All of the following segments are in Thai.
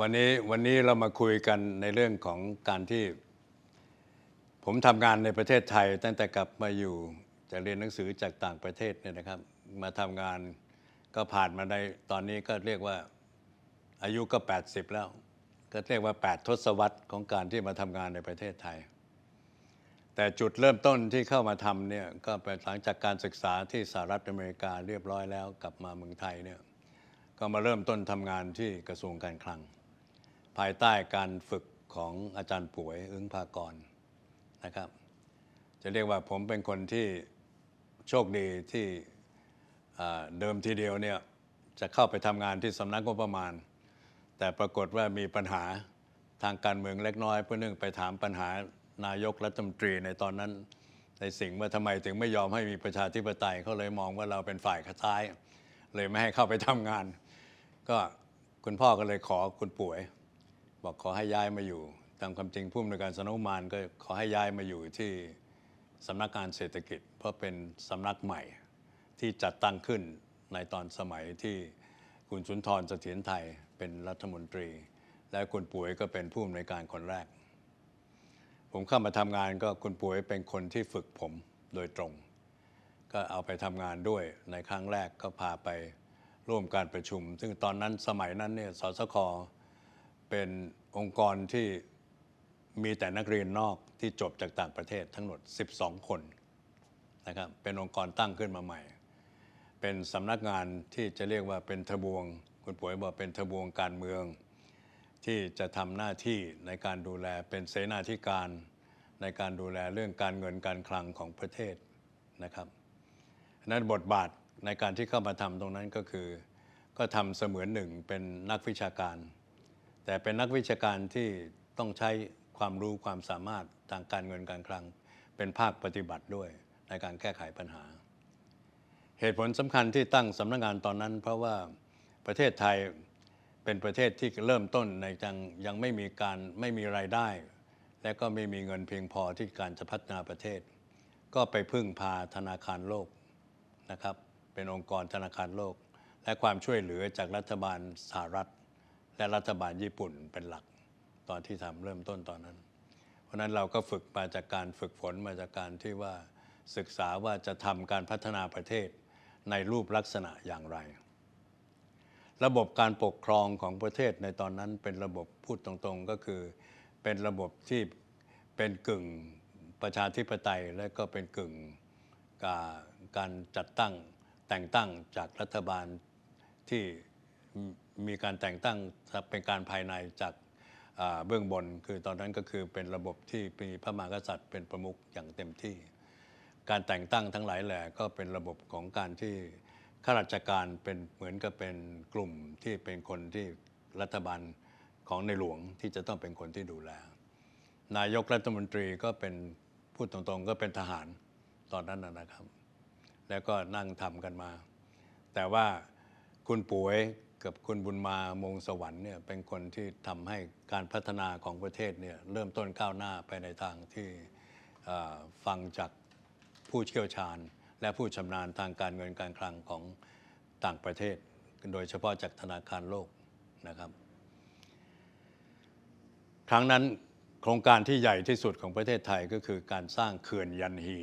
วันนี้วันนี้เรามาคุยกันในเรื่องของการที่ ผมทำงานในประเทศไทยตั้งแต่กลับมาอยู่จะเรียนหนังสือจากต่างประเทศเนี่ยนะครับ มาทำงานก็ผ่านมาในตอนนี้ก็เรียกว่าอายุก็ 80 แล้ว ก็เรียกว่า 8 ทศวรรษของการที่มาทำงานในประเทศไทย แต่จุดเริ่มต้นที่เข้ามาทำเนี่ยก็เป็นหลังจากการศึกษาที่สหรัฐอเมริกาเรียบร้อยแล้วกลับมาเมืองไทยเนี่ยก็มาเริ่มต้นทำงานที่กระทรวงการคลัง ภายใต้การฝึกของอาจารย์ป่วย อึ้งภากรนะครับ จะเรียกว่าผมเป็นคนที่โชคดีที่เดิมทีเดียวเนี่ยจะเข้าไปทำงานที่สำนักงบประมาณ แต่ปรากฏว่ามีปัญหาทางการเมืองเล็กน้อยเพื่อนึงไปถามปัญหานายกรัฐมนตรีในตอนนั้น ในสิ่งว่าทำไมถึงไม่ยอมให้มีประชาธิปไตยเขาเลยมองว่าเราเป็นฝ่ายข้าท้ายเลยไม่ให้เข้าไปทำงานก็คุณพ่อก็เลยขอคุณป่วย บอกขอให้ย้ายมาอยู่ตามความจริงผู้อำนวยการสนุมานก็ขอให้ย้ายมาอยู่ที่สำนักงานเศรษฐกิจเพราะเป็นสำนักใหม่ที่จัดตั้งขึ้นในตอนสมัยที่คุณสุนทรเสถียรไทยเป็นรัฐมนตรี และคุณป่วยก็เป็นผู้อำนวยการคนแรก ผมเข้ามาทำงานก็คุณป่วยเป็นคนที่ฝึกผมโดยตรง ก็เอาไปทำงานด้วยในครั้งแรกก็พาไปร่วมการประชุม ซึ่งตอนนั้นสมัยนั้นเนี่ยสสคเป็นองค์กรที่มีแต่นักเรียนนอกที่จบจากต่างประเทศทั้งหมด12 คนนะครับเป็นองค์กรตั้งขึ้นมาใหม่ เป็นสำนักงานที่จะเรียกว่าเป็นทบวงคุณป่วยบอกเป็นทบวงการเมือง ที่จะทำหน้าที่ในการดูแลเป็นเสนาธิการในการดูแลเรื่องการเงินการคลังของประเทศนะครับนั้นบทบาทในการที่เข้ามาทำตรงนั้นก็คือ ก็ทำเสมือนหนึ่งเป็นนักวิชาการ แต่เป็นนักวิชาการที่ต้องใช้ความรู้ความสามารถทางการเงินการคลัง เป็นภาคปฏิบัติด้วย ในการแก้ไขปัญหา เหตุผลสำคัญที่ตั้งสำนักงงานตอนนั้น เพราะว่าประเทศไทยเป็นประเทศที่เริ่มต้น ในจังยังไม่มีการไม่มีรายได้ และก็ไม่มีเงินเพียงพอที่การจะพัฒนาประเทศ ก็ไปพึ่งพาธนาคารโลกนะครับเป็นองค์กรธนาคารโลก และความช่วยเหลือจากรัฐบาลสหรัฐ และรัฐบาลญี่ปุ่นเป็นหลักตอนที่ทำเริ่มต้นตอนนั้น เพราะนั้นเราก็ฝึกมาจากการฝึกฝนมาจากการที่ว่าศึกษาว่าจะทำการพัฒนาประเทศในรูปลักษณะอย่างไร ระบบการปกครองของประเทศในตอนนั้นเป็นระบบพูดตรงๆ ก็คือเป็นระบบที่เป็นกึ่งประชาธิปไตยและก็เป็นกึ่งการจัดตั้งแต่งตั้งจากรัฐบาลที่มีการแต่งตั้งเป็นการภายในจากเบื้องบน คือตอนนั้นก็คือเป็นระบบที่มีพระมหากษัตริย์เป็นประมุขอย่างเต็มที่ การแต่งตั้งทั้งหลายแหล่ก็เป็นระบบของการที่ข้าราชการเป็นเหมือนกับเป็นกลุ่มที่เป็นคนที่รัฐบาลของในหลวงที่จะต้องเป็นคนที่ดูแลนายกรัฐมนตรีก็เป็นพูดตรงๆก็เป็นทหารตอนนั้นนะครับแล้วก็นั่งทำกันมา แต่ว่าคุณป่วยกับคุณบุญมา มงสวรรค์เนี่ยเป็นคนที่ทำให้การพัฒนาของประเทศเนี่ยเริ่มต้นก้าวหน้าไปในทางที่ฟังจากผู้เชี่ยวชาญ และผู้ชำนาญทางการเงินการคลังของต่างประเทศ โดยเฉพาะจากธนาคารโลกนะครับ ครั้งนั้นโครงการที่ใหญ่ที่สุดของประเทศไทยก็คือการสร้างเขื่อนยันฮี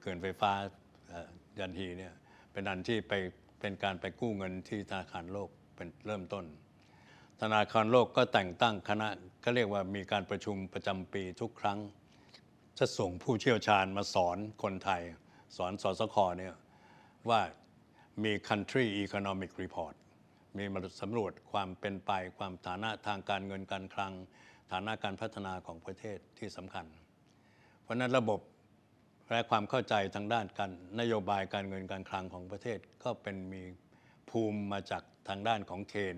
เขื่อนไฟฟ้ายันฮีเนี่ย เป็นอันที่ไปเป็นการไปกู้เงินที่ธนาคารโลกเป็นเริ่มต้น ธนาคารโลกก็แต่งตั้งคณะก็เรียกว่ามีการประชุมประจำปีทุกครั้ง จะส่งผู้เชี่ยวชาญมาสอนคนไทย สอนสสคเนี่ย ว่ามี country economic report มีมาสำรวจความเป็นไปความฐานะทางการเงินการคลัง ฐานะการพัฒนาของประเทศที่สำคัญเพราะนั้นระบบและความเข้าใจทางด้านการนโยบายการเงินการคลังของประเทศก็เป็นมีภูมิมาจากทางด้านของเคน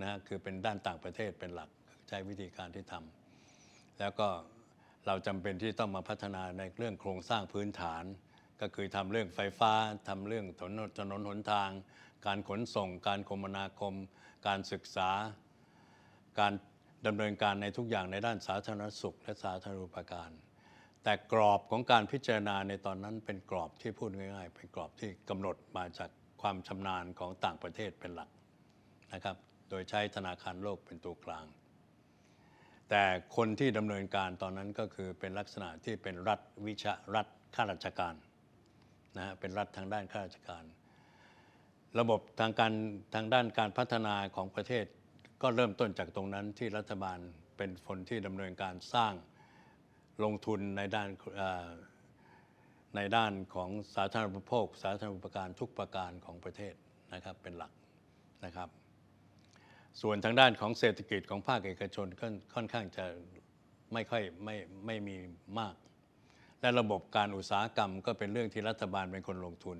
นะคือเป็นด้านต่างประเทศเป็นหลักใช้วิธีการที่ทำ แล้วก็เราจำเป็นที่ต้องมาพัฒนาในเรื่องโครงสร้างพื้นฐาน ก็คือทำเรื่องไฟฟ้า ทำเรื่องถนนถนนหนทาง การขนส่ง การคมนาคม การศึกษา การดำเนินการในทุกอย่างในด้านสาธารณสุข และสาธารณูปการแต่กรอบของการพิจารณาในตอนนั้นเป็นกรอบที่พูดง่ายๆเป็นกรอบที่กำหนดมาจากความชำนาญของต่างประเทศเป็นหลักนะครับโดยใช้ธนาคารโลกเป็นตัวกลาง แต่คนที่ดำเนินการตอนนั้นก็คือเป็นลักษณะที่เป็นรัฐวิชารัฐข้าราชการนะฮะเป็นรัฐทางด้านข้าราชการ ระบบทางการทางด้านการพัฒนาของประเทศ ก็เริ่มต้นจากตรงนั้นที่รัฐบาลเป็นคนที่ดำเนินการสร้างลงทุนในด้านในด้านของสาธารณประโภค สาธารณระการทุกประการของประเทศนะครับเป็นหลักนะครับ ส่วนทางด้านของเศรษฐกิจของภาคเอกชนก็ค่อนข้างจะไม่ค่อยไม่ไม่มีมาก และระบบการอุตสาหกรรมก็เป็นเรื่องที่รัฐบาลเป็นคนลงทุน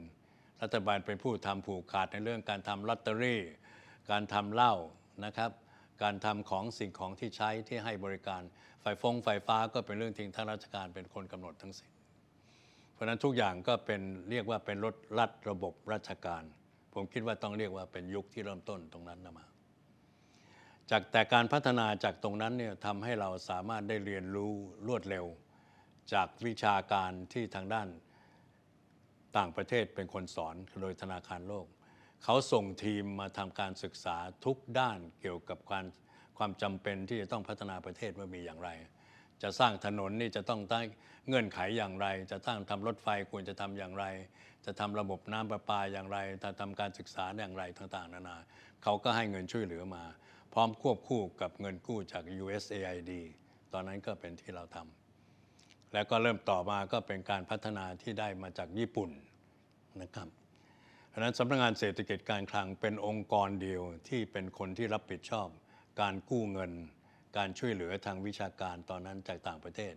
รัฐบาลเป็นผู้ทำผูกขาดในเรื่องการทำลอตเตอรี่ การทำเหล้านะครับ การทำของสิ่งของที่ใช้ที่ให้บริการไฟฟงไฟฟ้าก็เป็นเรื่องทิ้งทางราชการเป็นคนกำหนดทั้งสิ้นเพราะนั้นทุกอย่างก็เป็นเรียกว่าเป็นรถรัฐระบบราชการ ผมคิดว่าต้องเรียกว่าเป็นยุคที่เริ่มต้นตรงนั้นนะมา จากแต่การพัฒนาจากตรงนั้นเนี่ยทำให้เราสามารถได้เรียนรู้รวดเร็วจากวิชาการที่ทางด้านต่างประเทศเป็นคนสอนโดยธนาคารโลก เขาส่งทีมมาทำการศึกษาทุกด้านเกี่ยวกับการความจำเป็นที่จะต้องพัฒนาประเทศว่ามีอย่างไร จะสร้างถนนนี่จะต้องตั้งเงื่อนไขอย่างไร จะตั้งทำรถไฟควรจะทำอย่างไร จะทำระบบน้ำประปาอย่างไร จะทำการศึกษาอย่างไรต่างๆ นานา เขาก็ให้เงินช่วยเหลือมา พร้อมควบคู่กับเงินกู้จาก USAID ตอนนั้นก็เป็นที่เราทำ แล้วก็เริ่มต่อมาก็เป็นการพัฒนาที่ได้มาจากญี่ปุ่นนะครับ เพราะนั้นสำนักงงานเศรษฐกิจการคลังเป็นองค์กรเดียวที่เป็นคนที่รับผิดชอบการกู้เงิน การช่วยเหลือทางวิชาการตอนนั้นจากต่างประเทศ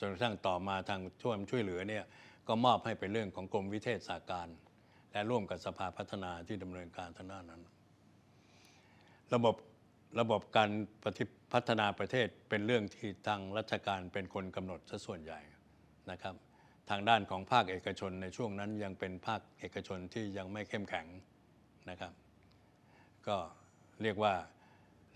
จนกระทั่งต่อมาทางช่วยช่วยเหลือเนี่ย ก็มอบให้เป็นเรื่องของกรมวิเทศศาสตร์การ และร่วมกับสภาพัฒนาที่ดำเนินการทางด้านนั้น ระบบระบบการปฏิพัฒนาประเทศเป็นเรื่องที่ทางรัชการเป็นคนกำหนดซะส่วนใหญ่ นะครับ ทางด้านของภาคเอกชนในช่วงนั้นยังเป็นภาคเอกชนที่ยังไม่เข้มแข็งนะครับ ก็เรียกว่า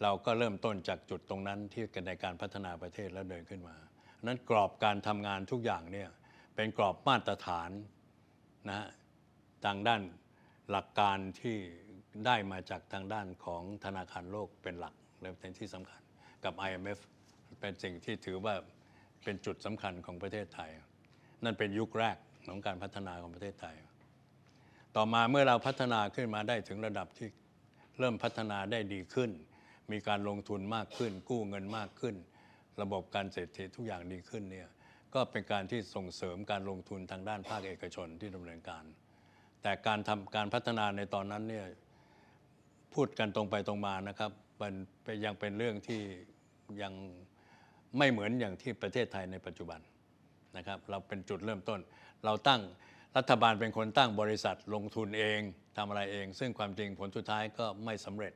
เราก็เริ่มต้นจากจุดตรงนั้นที่กันในการพัฒนาประเทศแล้วเดินขึ้นมา นั้นกรอบการทำงานทุกอย่างเนี่ยเป็นกรอบมาตรฐานนะฮะทางด้านหลักการที่ได้มาจากทางด้านของธนาคารโลกเป็นหลักและเป็นที่สำคัญกับ IMF เป็นสิ่งที่ถือว่าเป็นจุดสำคัญของประเทศไทย นั่นเป็นยุคแรกของการพัฒนาของประเทศไทย ต่อมาเมื่อเราพัฒนาขึ้นมาได้ถึงระดับที่เริ่มพัฒนาได้ดีขึ้นมีการลงทุนมากขึ้น กู้เงินมากขึ้น ระบบการเศรษฐีทุกอย่างดีขึ้นเนี่ยก็เป็นการที่ส่งเสริมการลงทุนทางด้านภาคเอกชนที่ดำเนินการ แต่การทำการพัฒนาในตอนนั้นเนี่ยพูดกันตรงไปตรงมานะครับมันยังเป็นเรื่องที่ยังไม่เหมือนอย่างที่ประเทศไทยในปัจจุบันนะครับเราเป็นจุดเริ่มต้น เราตั้งรัฐบาลเป็นคนตั้งบริษัทลงทุนเองทำอะไรเอง ซึ่งความจริงผลสุดท้ายก็ไม่สำเร็จ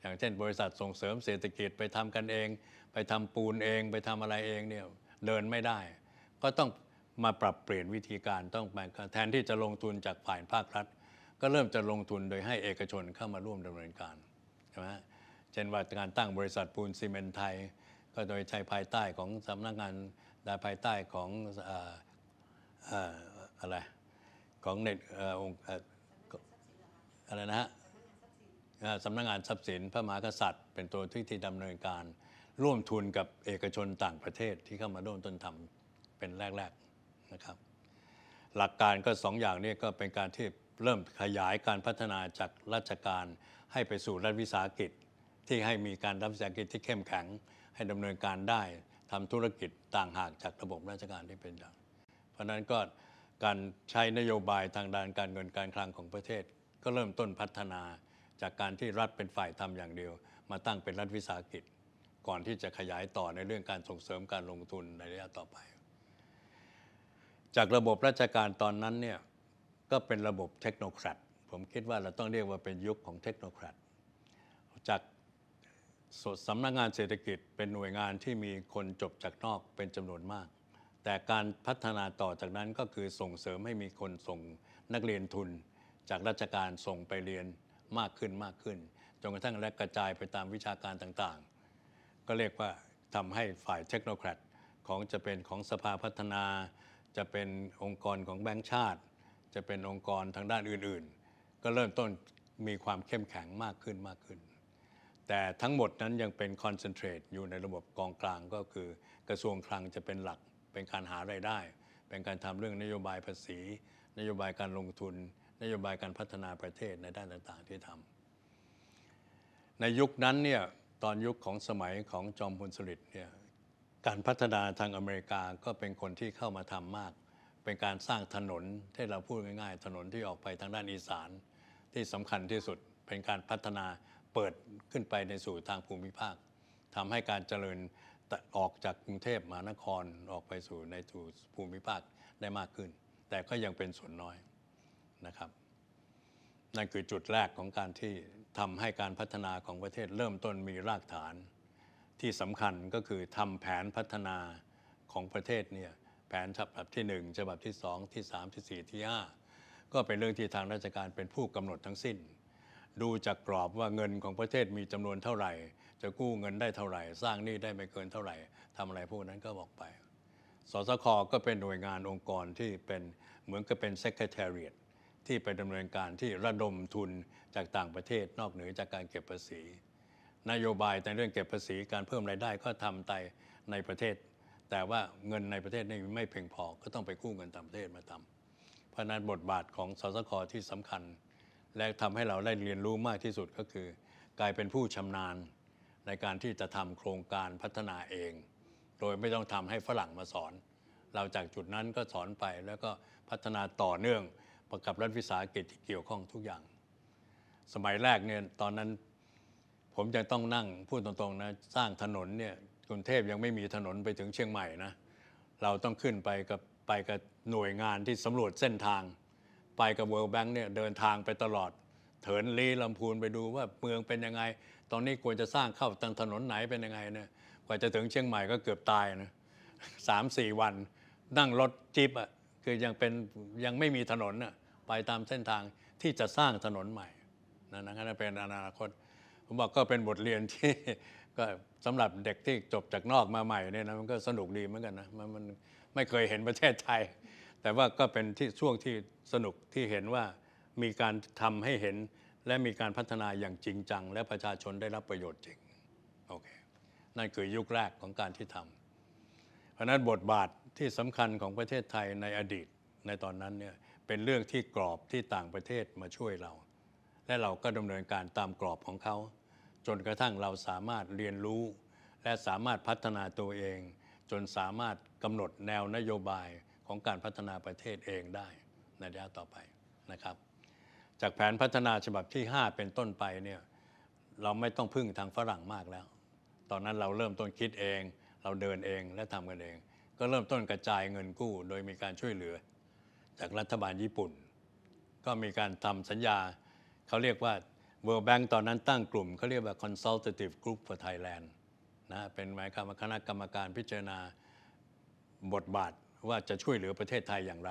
อย่างเช่นบริษัทส่งเสริมเศรษฐกิจไปทำกันเอง ไปทำปูนเอง ไปทำอะไรเองเนี่ยเดินไม่ได้ ก็ต้องมาปรับเปลี่ยนวิธีการต้องแทนที่จะลงทุนจากฝ่ายภาครัฐ ก็เริ่มจะลงทุนโดยให้เอกชนเข้ามาร่วมดำเนินการใช่ไหมเช่นว่าการตั้งบริษัทปูนซีเมนไทยก็โดยใช้ภายใต้ของสำนักงานภายใต้ของอะไรของเน็ตองค์อะไรนะฮะสำนักงงานทรัพย์สินพระมหากษัตริย์ เป็นตัวที่ที่ดำเนินการร่วมทุนกับเอกชนต่างประเทศ ที่เข้ามาร่วมต้นทำเป็นแรกๆนะครับหลักการก็สองอย่างนี้ก็เป็นการที่เริ่มขยายการพัฒนาจากราชการ ให้ไปสู่รัฐวิสาหกิจ ที่ให้มีการรับวิสาหกิจที่เข้มแข็ง ให้ดำเนินการได้ทำธุรกิจต่างหากจากระบบราชการที่เป็นอย่างเพราะนั้นก็การใช้นโยบายทางด้านการเงินการคลังของประเทศ ก็เริ่มต้นพัฒนาจากการที่รัฐเป็นฝ่ายทำอย่างเดียว มาตั้งเป็นรัฐวิสาหกิจก่อนที่จะขยายต่อในเรื่องการส่งเสริมการลงทุนในระยะต่อไป จากระบบราชการตอนนั้นเนี่ยก็เป็นระบบเทคโนแครดผมคิดว่าเราต้องเรียกว่าเป็นยุคของเทคโนแครดจากสำนักงงานเศรษฐกิจเป็นหน่วยงานที่มีคนจบจากนอกเป็นจำนวนมาก แต่การพัฒนาต่อจากนั้นก็คือส่งเสริมให้มีคนส่งนักเรียนทุน จากราชการส่งไปเรียนมากขึ้นมากขึ้นจนกระทั่งและกระจายไปตามวิชาการต่างๆ ก็เรียกว่าทำให้ฝ่ายเทคโนแครดของจะเป็นของสภาพัฒนา จะเป็นองค์กรของแบงก์ชาติ จะเป็นองค์กรทางด้านอื่น ๆ ก็เริ่มต้นมีความเข้มแข็งมากขึ้นมากขึ้น แต่ทั้งหมดนั้นยังเป็นคอนเซนเทรตอยู่ในระบบกองกลางก็คือ กระทรวงคลังจะเป็นหลักเป็นการหาไรายได้ เป็นการทำเรื่องนโยบายภาษี นโยบายการลงทุนนโยบายการพัฒนาประเทศในด้านต่างๆที่ทำ ในยุคนั้นเนี่ยตอนยุคของสมัยของจอมพลสฤษดิ์เนี่ย การพัฒนาทางอเมริกาก็เป็นคนที่เข้ามาทำมาก เป็นการสร้างถนนที่เราพูดง่าย ๆ ถนนที่ออกไปทางด้านอีสานที่สำคัญที่สุด เป็นการพัฒนาเปิดขึ้นไปในสู่ทางภูมิภาคทำให้การเจริญออกจากกรุงเทพมหานครออกไปสู่ในสู่ภูมิภาคได้มากขึ้น แต่ก็ยังเป็นส่วนน้อยนะครับ นั่นคือจุดแรกของการที่ทำให้การพัฒนาของประเทศเริ่มต้นมีรากฐาน ที่สำคัญก็คือทำแผนพัฒนาของประเทศเนี่ยแผนฉบับที่1ฉบับที่2ที่3ที่ 4 ที่ 5 ก็เป็นเรื่องที่ทางราชการเป็นผู้กำหนดทั้งสิ้น ดูจากกรอบว่าเงินของประเทศมีจำนวนเท่าไหร่ จะกู้เงินได้เท่าไหร่ สร้างหนี้ได้ไม่เกินเท่าไหร่ทำอะไรพวกนั้นก็บอกไป สสคก็เป็นหน่วยงานองค์กรที่เป็นเหมือนกับเป็น Secretariat ที่ไปดำเนินการที่ระดมทุนจากต่างประเทศนอกเหนือจากการเก็บภาษี นโยบายในเรื่องเก็บภาษีการเพิ่มรายได้ก็ทำไตในประเทศ แต่ว่าเงินในประเทศนี่ไม่เพียงพอ ก็ต้องไปกู้เงินต่างประเทศมาทำเพราะนั้นบทบาทของสสคที่สำคัญ และทำให้เราได้เรียนรู้มากที่สุดก็คือ กลายเป็นผู้ชำนาญในการที่จะทำโครงการพัฒนาเอง โดยไม่ต้องทำให้ฝรั่งมาสอน เราจากจุดนั้นก็สอนไปแล้วก็พัฒนาต่อเนื่องประกับรัฐวิสาหกิจที่เกี่ยวข้องทุกอย่าง สมัยแรกเนี่ยตอนนั้นผมจะต้องนั่ง พูดตรงๆนะสร้างถนนเนี่ยกรุงเทพยังไม่มีถนนไปถึงเชียงใหม่นะเราต้องขึ้นไปกับไปกับหน่วยงานที่สำรวจเส้นทาง ไปกับ World Bank เนี่ยเดินทางไปตลอด เถินลีลำพูนไปดูว่าเมืองเป็นยังไง ตอนนี้ควรจะสร้างเข้าั้งถนนไหนเป็นยังไงเนี่ยกว่าจะถึงเชียงใหม่ก็เกือบตายนะสามสี่วัน นั่งรถจิ๊บอ่ะคือยังเป็นยังไม่มีถนนอ่ะไปตามเส้นทางที่จะสร้างถนนใหม่นะนะครับเป็นอนาคตผมบอกก็เป็นบทเรียนที่ก็สำหรับเด็กที่จบจากนอกมาใหม่เนี่ยนะมันก็สนุกดีเหมือนกันนะมัน ไม่เคยเห็นประเทศไทย แต่ว่าก็เป็นที่ช่วงที่สนุกที่เห็นว่ามีการทำให้เห็นและมีการพัฒนาอย่างจริงจังและประชาชนได้รับประโยชน์จริงโอเคนั่นคือยุคแรกของการที่ทำเพราะนั้นบทบาทที่สำคัญของประเทศไทยในอดีตในตอนนั้นเนี่ยเป็นเรื่องที่กรอบที่ต่างประเทศมาช่วยเรา และเราก็ดำเนินการตามกรอบของเขา จนกระทั่งเราสามารถเรียนรู้ และสามารถพัฒนาตัวเอง จนสามารถกำหนดแนวนโยบายของการพัฒนาประเทศเองได้ในระยะต่อไปนะครับ จากแผนพัฒนาฉบับที่ 5 เป็นต้นไปเนี่ยเราไม่ต้องพึ่งทางฝรั่งมากแล้ว ตอนนั้นเราเริ่มต้นคิดเอง เราเดินเองและทำกันเอง ก็เริ่มต้นกระจายเงินกู้โดยมีการช่วยเหลือจากรัฐบาลญี่ปุ่นก็มีการทำสัญญา เขาเรียกว่า World Bank ตอนนั้นตั้งกลุ่ม เขาเรียกว่า Consultative Group for Thailand นะเป็นหมายความว่าคณะกรรมการพิจารณาบทบาทว่าจะช่วยเหลือประเทศไทยอย่างไร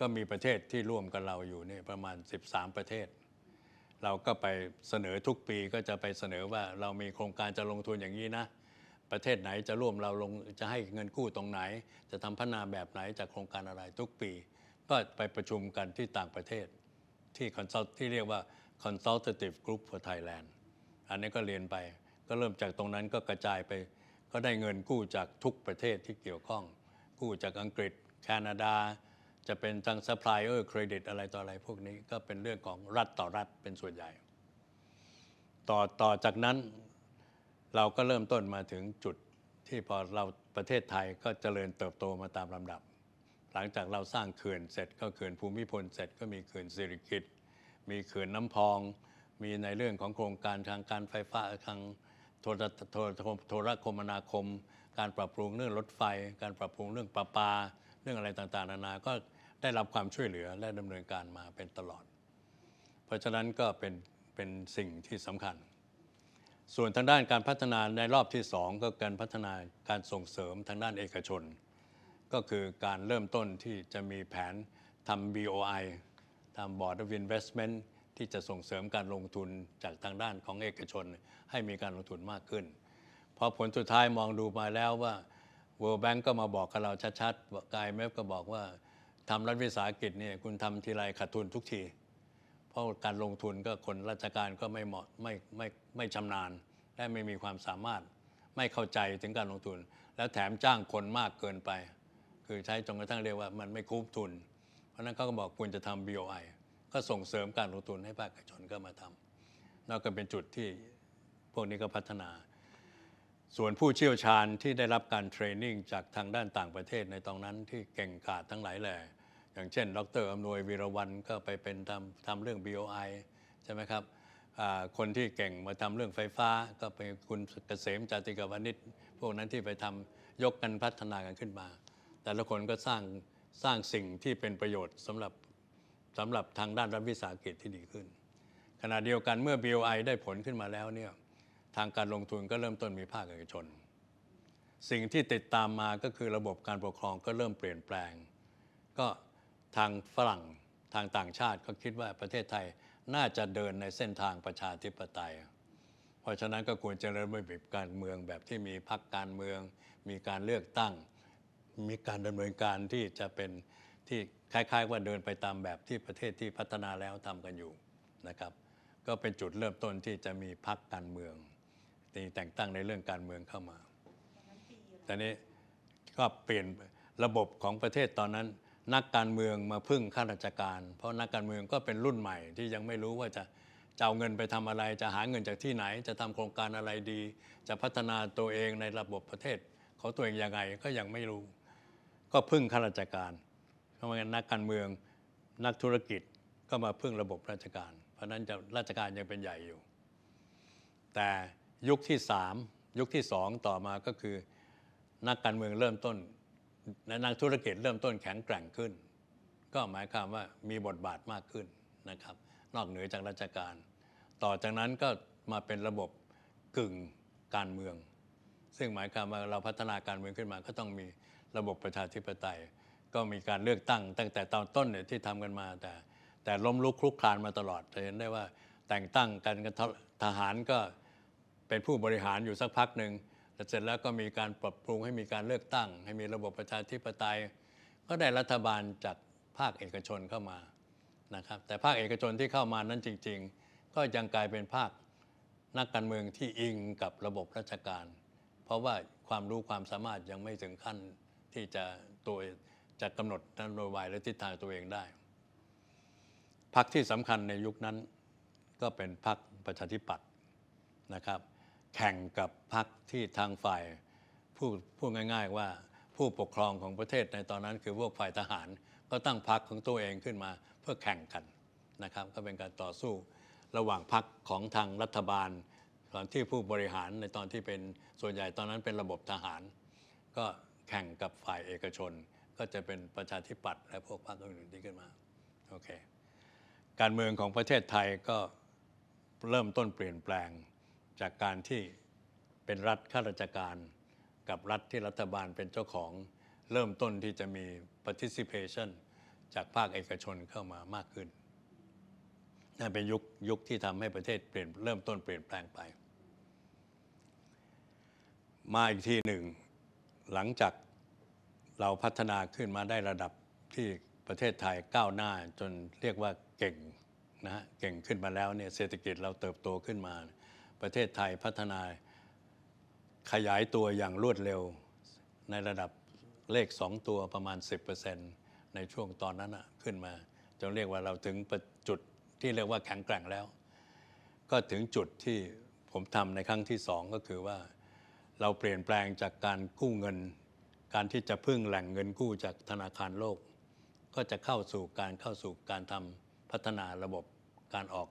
ก็มีประเทศที่ร่วมกับเราอยู่นี่ประมาณ 13 ประเทศ เราก็ไปเสนอทุกปีก็จะไปเสนอว่าเรามีโครงการจะลงทุนอย่างนี้นะ ประเทศไหนจะร่วมเราลงจะให้เงินกู้ตรงไหน จะทำพัฒนาแบบไหนจากโครงการอะไรทุกปีก็ไปประชุมกันที่ต่างประเทศที่คอนซัลที่เรียกว่า Consultative Group for Thailand อันนี้ก็เรียนไปก็เริ่มจากตรงนั้นก็กระจายไป ก็ได้เงินกู้จากทุกประเทศที่เกี่ยวข้อง กู้จากอังกฤษ แคนาดา จะเป็นทางซัพพลายเออร์เครดิตอะไรต่ออะไร พวกนี้ก็เป็นเรื่องของรัฐต่อรัฐเป็นส่วนใหญ่ต่อต่อจากนั้นเราก็เริ่มต้นมาถึงจุดที่พอเราประเทศไทยก็เจริญเติบโตมาตามลำดับลังจากเราสร้างเขื่อนเสร็จก็เขื่อนภูมิพลเสร็จก็มีเขื่อนสิริกิตมีเขื่อนน้ำพอง มีในเรื่องของโครงการทางการไฟฟ้าทางโทรโทรโทรคมนาคม การปรับปรุงเรื่องรถไฟ การปรับปรุงเรื่องประปา เรื่องอะไรต่างๆ นานา ก็ได้รับความช่วยเหลือและดำเนินการมาเป็นตลอด เพราะฉะนั้นก็เป็นเป็นสิ่งที่สำคัญ ส่วนทางด้านการพัฒนาในรอบที่ 2 ก็การพัฒนาการส่งเสริมทางด้านเอกชนก็คือการเริ่มต้นที่จะมีแผนทำ BOI ทำ Board of Investment ที่จะส่งเสริมการลงทุนจากทางด้านของเอกชน ให้มีการลงทุนมากขึ้นพอผลสุดท้ายมองดูมาแล้วว่า World Bank ก็มาบอกกับเราชัดๆกายเมฟก็บอกว่าทำรัฐวิสาหกิจเนี่ยคุณทำทีไรขาดทุนทุกที เพราะการลงทุนก็คนราชการก็ไม่เหมาะไม่ไม่ไม่ชำนาญ และไม่มีความสามารถไม่เข้าใจถึงการลงทุน แล้วแถมจ้างคนมากเกินไปคือใช้จนกระทั่งเรียกว่ามันไม่คุ้มทุน เพราะนั้นเขาก็บอกควรจะทำา BOI ก็ส่งเสริมการลงทุนให้ภาคเอกชนก็มาทำานั่นก็เป็นจุดที่พวกนี้ก็พัฒนา ส่วนผู้เชี่ยวชาญที่ได้รับการเทรนนิ่งจากทางด้านต่างประเทศในตอนนั้นที่เก่งกาจทั้งหลายแหล่อย่างเช่นดรอำนวยวีรวันก็ไปเป็นทำทำเรื่อง BOI ใช่ไหมครับคนที่เก่งมาทำเรื่องไฟฟ้า ก็เป็นคุณเกษมจติกวณิชพวกนั้นที่ไปทำยกกันพัฒนากันขึ้นมาแต่ละคนก็สร้างสร้างสิ่งที่เป็นประโยชน์สำหรับสำหรับทางด้านรัฐวิสาหกิจที่ดีขึ้น ขณะเดียวกันเมื่อ BOI ได้ผลขึ้นมาแล้วเนี่ยทางการลงทุนก็เริ่มต้นมีภาคเอกชน สิ่งที่ติดตามมาก็คือระบบการปกครองก็เริ่มเปลี่ยนแปลง ก็ทางฝรั่งทางต่างชาติก็คิดว่าประเทศไทยน่าจะเดินในเส้นทางประชาธิปไตย เพราะฉะนั้นก็ควรจะเริ่มมีบการเมืองแบบที่มีพรรคการเมือง มีการเลือกตั้งมีการดำเนินการที่จะเป็นที่คล้ายๆ ว่าเดินไปตามแบบที่ประเทศที่พัฒนาแล้วทำกันอยู่นะครับ ก็เป็นจุดเริ่มต้นที่จะมีพรรคการเมืองที่แต่งตั้งในเรื่องการเมืองเข้ามา แต่นี้ก็เปลี่ยนระบบของประเทศตอนนั้น นักการเมืองมาพึ่งข้าราชการ เพราะนักการเมืองก็เป็นรุ่นใหม่ที่ยังไม่รู้ว่าจะจะเอาเงินไปทำอะไรจะหาเงินจากที่ไหนจะทำโครงการอะไรดี จะพัฒนาตัวเองในระบบประเทศ เขาตัวเองยังไง ก็ยังไม่รู้ก็พึ่งข้าราชการเพราะงั้นนักการเมืองนักธุรกิจก็มาพึ่งระบบราชการ เพราะนั้นจะราชการยังเป็นใหญ่อยู่ แต่ยุคที่สามยุคที่สองต่อมาก็คือนักการเมืองเริ่มต้นและนักธุรกิจเริ่มต้นแข็งแกร่งขึ้น ก็หมายความว่ามีบทบาทมากขึ้นนะครับ นอกเหนือจากราชการ ต่อจากนั้นก็มาเป็นระบบกึ่งการเมือง ซึ่งหมายความว่าเราพัฒนาการเมืองขึ้นมาก็ต้องมีระบบประชาธิปไตยก็มีการเลือกตั้ง ตั้งแต่ตอนต้นเนี่ยที่ทำกันมาแต่แต่ล้มลุกคลุกคลานมาตลอดจะเห็นได้ว่าแต่งตั้งกันกันทหารก็เป็นผู้บริหารอยู่สักพักหนึ่งแต่เสร็จแล้วก็มีการปรับปรุงให้มีการเลือกตั้ง ให้มีระบบประชาธิปไตย ก็ได้รัฐบาลจากภาคเอกชนเข้ามานะครับ แต่ภาคเอกชนที่เข้ามานั้นจริง ๆ ก็ยังกลายเป็นภาคนักการเมืองที่อิงกับระบบราชการ เพราะว่าความรู้ความสามารถยังไม่ถึงขั้นที่จะตัวจะกำหนดนโยบายและทิศทางตัวเองได้ พักที่สำคัญในยุคนั้นก็เป็นพักประชาธิปัตย์นะครับ แข่งกับพักที่ทางฝ่ายผู้พูดง่าย ๆ ว่าผู้ปกครองของประเทศในตอนนั้น คือพวกฝ่ายทหารก็ตั้งพักของตัวเองขึ้นมา เพื่อแข่งกันนะครับก็เป็นการต่อสู้ระหว่างพักของทางรัฐบาลตอนที่ผู้บริหารในตอนที่เป็นส่วนใหญ่ตอนนั้นเป็นระบบทหาร ก็แข่งกับฝ่ายเอกชนก็จะเป็นประชาธิปัตย์และพวกพรรคอื่นๆที่ขึ้นมา โอเค การเมืองของประเทศไทยก็เริ่มต้นเปลี่ยนแปลง จากการที่เป็นรัฐข้าราชการกับรัฐที่รัฐบาลเป็นเจ้าของเริ่มต้นที่จะมี participation จากภาคเอกชนเข้ามามากขึ้นนั่นเป็นยุคยุคที่ทำให้ประเทศเปลี่ยนเริ่มต้นเปลี่ยนแปลงไป มาอีกทีหนึ่งหลังจากเราพัฒนาขึ้นมาได้ระดับที่ประเทศไทยก้าวหน้าจนเรียกว่าเก่งนะฮะเก่งขึ้นมาแล้วเนี่ยเศรษฐกิจเราเติบโตขึ้นมา ประเทศไทยพัฒนาขยายตัวอย่างรวดเร็ว ในระดับเลข 2 ตัวประมาณ 10%ในช่วงตอนนั้นอะขึ้นมา จนเรียกว่าเราถึงจุดที่เรียกว่าแข็งแกร่งแล้ว ก็ถึงจุดที่ผมทำในครั้งที่ 2 ก็คือว่าเราเปลี่ยนแปลงจากการกู้เงิน การที่จะพึ่งแหล่งเงินกู้จากธนาคารโลก ก็จะเข้าสู่การเข้าสู่การทำพัฒนาระบบการออก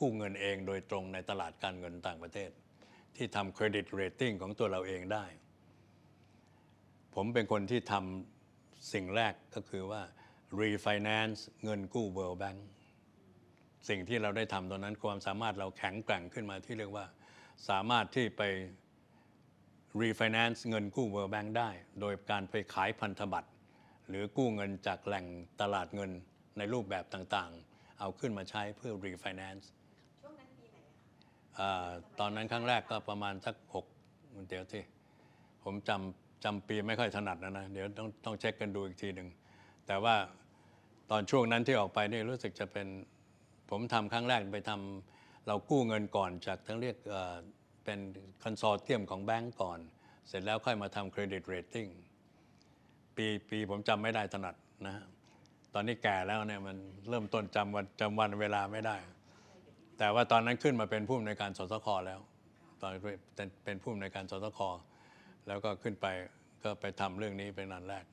กู้เงินเองโดยตรงในตลาดการเงินต่างประเทศ ที่ทำเครดิตเรตติ้งของตัวเราเองได้ ผมเป็นคนที่ทำสิ่งแรกก็คือว่า refinance เงินกู้ World Bank สิ่งที่เราได้ทำตอนนั้นความสามารถเราแข็งแกร่งขึ้นมาที่เรียกว่าสามารถที่ไปรีไฟแนนซ์เงินกู้ิร์ลแบงค์ได้โดยการไปขายพันธบัตรหรือกู้เงินจากแหล่งตลาดเงินในรูปแบบต่างๆ เอาขึ้นมาใช้เพื่อรีไฟแนนซ์ตอนนั้นครั้งแรกก็ประมาณสักหกเดี๋ยวที่ ผมจำจำปีไม่ค่อยถนัดนะนะ เดี๋ยวต้องต้องเช็คกันดูอีกทีหนึ่งแต่ว่าตอนช่วงนั้นที่ออกไปนี่รู้สึกจะเป็น ผมทำครั้งแรกไปทำเรากู้เงินก่อนจากทั้งเรียกเป็นคอนโซลเทียมของแบงก์ก่อน เสร็จแล้วค่อยมาทำเครดิตเรตติ้ง ปีปีผมจำไม่ได้ถนัดนะ ตอนนี้แก่แล้วเนี่ยมันเริ่มต้นจำวันจำวันเวลาไม่ได้ แต่ว่าตอนนั้นขึ้นมาเป็นผู้อำนวยการสสคแล้ว ตอนเป็นผู้อำนวยการสสคแล้วก็ขึ้นไปก็ไปทำเรื่องนี้เป็นอันแรก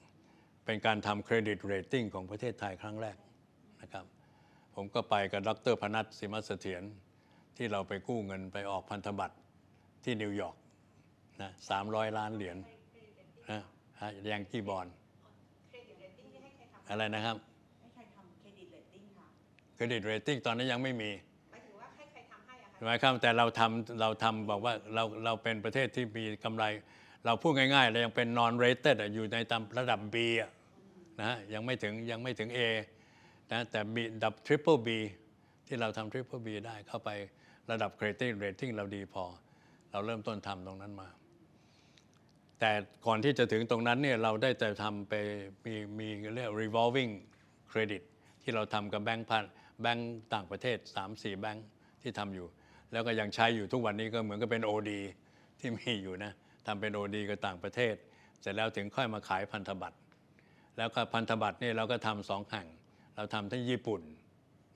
เป็นการทำเครดิตเรตติ้งของประเทศไทยครั้งแรกนะครับ ผมก็ไปกับดรพนัทสิมัสเถียรที่เราไปกู้เงินไปออกพันธบัตรที่นิวยอร์กนะสามร้อยล้านเหรียญนะฮะยังกี่บอลอะไรนะครับเครดิตเรตติ้งตอนนี้ยังไม่มีหมายความแต่เราทำเราทำบอกว่าเราเราเป็นประเทศที่มีกำไรเราพูดง่ายๆ เรายังเป็นนเรเ a ต e d อยู่ในตามระดับ B นะฮะยังไม่ถึงยังไม่ถึง A นะแต่มีดับทรปเปิลบีที่เราทำทรปเปิลบีได้เข้าไประดับเครดิตเรตติ้งเราดีพอเราเริ่มต้นทำตรงนั้นมา แต่ก่อนที่จะถึงตรงนั้นเนี่ยเราได้แต่ทำไปมีมีเรียก revolving credit ที่เราทำกับแบงค์พันแบงค์ต่างประเทศ3-4แบงค์ที่ทำอยู่แล้วก็ยังใช้อยู่ทุกวันนี้ก็เหมือนกับเป็น OD ที่มีอยู่นะทำเป็น OD กับต่างประเทศเสร็จแล้วถึงค่อยมาขายพันธบัตรแล้วก็พันธบัตรนี่เราก็ทำสองแห่ง เราทำที่ญี่ปุ่น